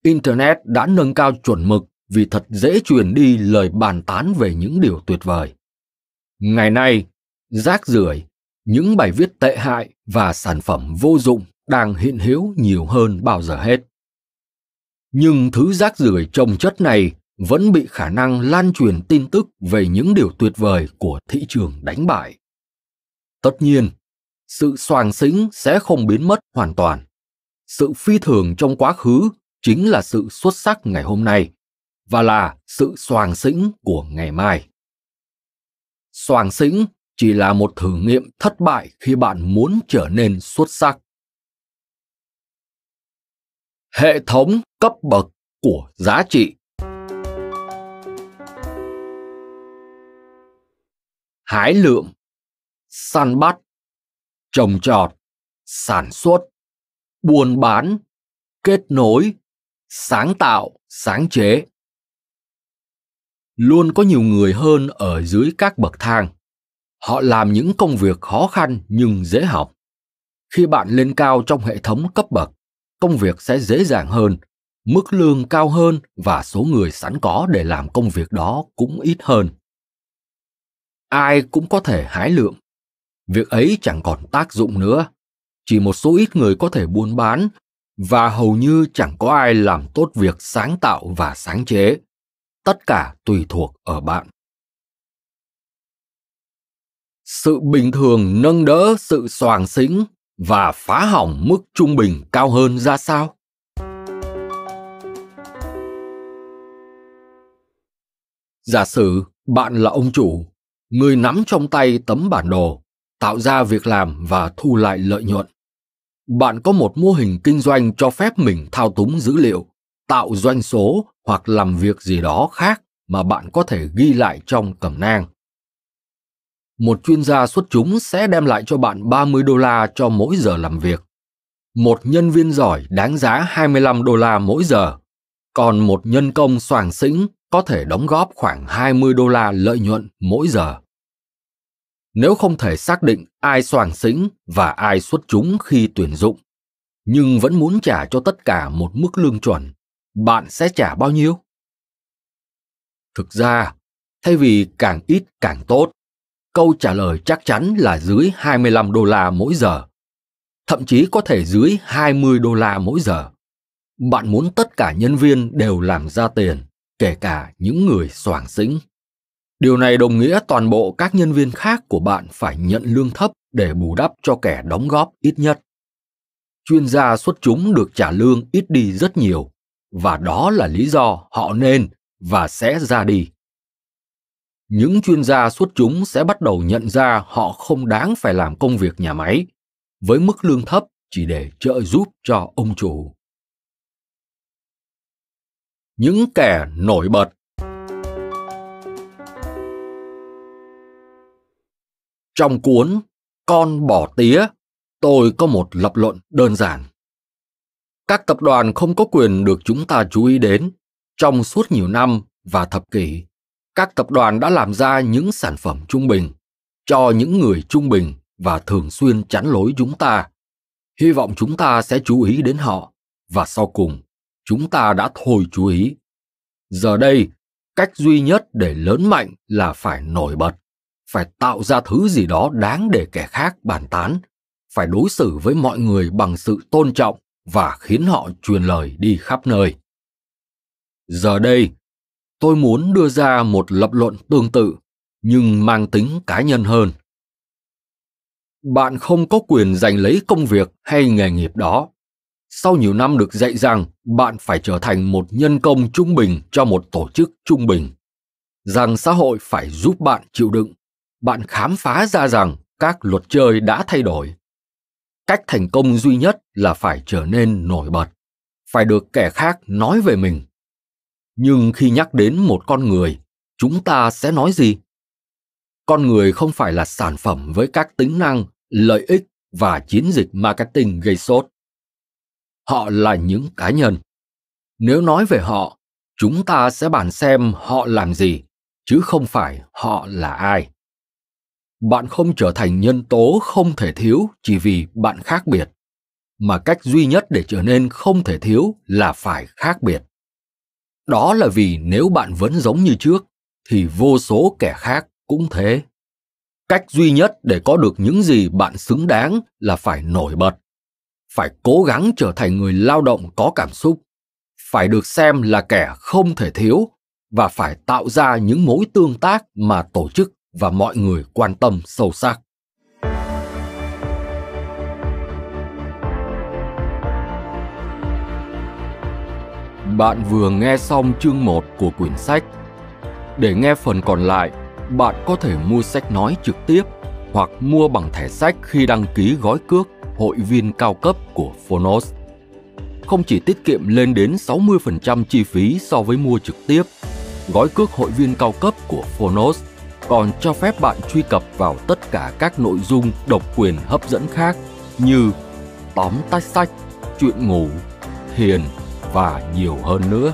A: internet đã nâng cao chuẩn mực vì thật dễ truyền đi lời bàn tán về những điều tuyệt vời ngày nay rác rưởi những bài viết tệ hại và sản phẩm vô dụng đang hiện hữu nhiều hơn bao giờ hết nhưng thứ rác rưởi trồng chất này vẫn bị khả năng lan truyền tin tức về những điều tuyệt vời của thị trường đánh bại tất nhiên sự soàng xính sẽ không biến mất hoàn toàn sự phi thường trong quá khứ chính là sự xuất sắc ngày hôm nay và là sự soàng xính của ngày mai soàng xính chỉ là một thử nghiệm thất bại khi bạn muốn trở nên xuất sắc hệ thống cấp bậc của giá trị hái lượm, săn bắt, trồng trọt, sản xuất, buôn bán, kết nối, sáng tạo, sáng chế. Luôn có nhiều người hơn ở dưới các bậc thang. Họ làm những công việc khó khăn nhưng dễ học. Khi bạn lên cao trong hệ thống cấp bậc, công việc sẽ dễ dàng hơn, mức lương cao hơn và số người sẵn có để làm công việc đó cũng ít hơn ai cũng có thể hái lượm việc ấy chẳng còn tác dụng nữa chỉ một số ít người có thể buôn bán và hầu như chẳng có ai làm tốt việc sáng tạo và sáng chế tất cả tùy thuộc ở bạn sự bình thường nâng đỡ sự soàng xính và phá hỏng mức trung bình cao hơn ra sao giả sử bạn là ông chủ người nắm trong tay tấm bản đồ tạo ra việc làm và thu lại lợi nhuận bạn có một mô hình kinh doanh cho phép mình thao túng dữ liệu tạo doanh số hoặc làm việc gì đó khác mà bạn có thể ghi lại trong cẩm nang. Một chuyên gia xuất chúng sẽ đem lại cho bạn 30 đô la cho mỗi giờ làm việc. Một nhân viên giỏi đáng giá 25 đô la mỗi giờ, còn một nhân công soàng sĩnh có thể đóng góp khoảng 20 đô la lợi nhuận mỗi giờ nếu không thể xác định ai soàng xính và ai xuất chúng khi tuyển dụng nhưng vẫn muốn trả cho tất cả một mức lương chuẩn bạn sẽ trả bao nhiêu thực ra thay vì càng ít càng tốt câu trả lời chắc chắn là dưới 25 đô la mỗi giờ thậm chí có thể dưới 20 đô la mỗi giờ bạn muốn tất cả nhân viên đều làm ra tiền kể cả những người soàng xính điều này đồng nghĩa toàn bộ các nhân viên khác của bạn phải nhận lương thấp để bù đắp cho kẻ đóng góp ít nhất chuyên gia xuất chúng được trả lương ít đi rất nhiều và đó là lý do họ nên và sẽ ra đi những chuyên gia xuất chúng sẽ bắt đầu nhận ra họ không đáng phải làm công việc nhà máy với mức lương thấp chỉ để trợ giúp cho ông chủ những kẻ nổi bật Trong cuốn Con bỏ tía, tôi có một lập luận đơn giản. Các tập đoàn không có quyền được chúng ta chú ý đến. Trong suốt nhiều năm và thập kỷ, các tập đoàn đã làm ra những sản phẩm trung bình cho những người trung bình và thường xuyên chắn lối chúng ta. Hy vọng chúng ta sẽ chú ý đến họ và sau cùng, chúng ta đã thôi chú ý. Giờ đây, cách duy nhất để lớn mạnh là phải nổi bật phải tạo ra thứ gì đó đáng để kẻ khác bàn tán phải đối xử với mọi người bằng sự tôn trọng và khiến họ truyền lời đi khắp nơi giờ đây tôi muốn đưa ra một lập luận tương tự nhưng mang tính cá nhân hơn bạn không có quyền giành lấy công việc hay nghề nghiệp đó sau nhiều năm được dạy rằng bạn phải trở thành một nhân công trung bình cho một tổ chức trung bình rằng xã hội phải giúp bạn chịu đựng bạn khám phá ra rằng các luật chơi đã thay đổi cách thành công duy nhất là phải trở nên nổi bật phải được kẻ khác nói về mình nhưng khi nhắc đến một con người chúng ta sẽ nói gì con người không phải là sản phẩm với các tính năng lợi ích và chiến dịch marketing gây sốt họ là những cá nhân nếu nói về họ chúng ta sẽ bàn xem họ làm gì chứ không phải họ là ai bạn không trở thành nhân tố không thể thiếu chỉ vì bạn khác biệt mà cách duy nhất để trở nên không thể thiếu là phải khác biệt đó là vì nếu bạn vẫn giống như trước thì vô số kẻ khác cũng thế cách duy nhất để có được những gì bạn xứng đáng là phải nổi bật phải cố gắng trở thành người lao động có cảm xúc phải được xem là kẻ không thể thiếu và phải tạo ra những mối tương tác mà tổ chức và mọi người quan tâm sâu sắc. Bạn vừa nghe xong chương 1 của quyển sách. Để nghe phần còn lại, bạn có thể mua sách nói trực tiếp hoặc mua bằng thẻ sách khi đăng ký gói cước hội viên cao cấp của Phonos. Không chỉ tiết kiệm lên đến 60% chi phí so với mua trực tiếp, gói cước hội viên cao cấp của Phonos – còn cho phép bạn truy cập vào tất cả các nội dung độc quyền hấp dẫn khác như tóm tắt sách, chuyện ngủ, thiền và nhiều hơn nữa.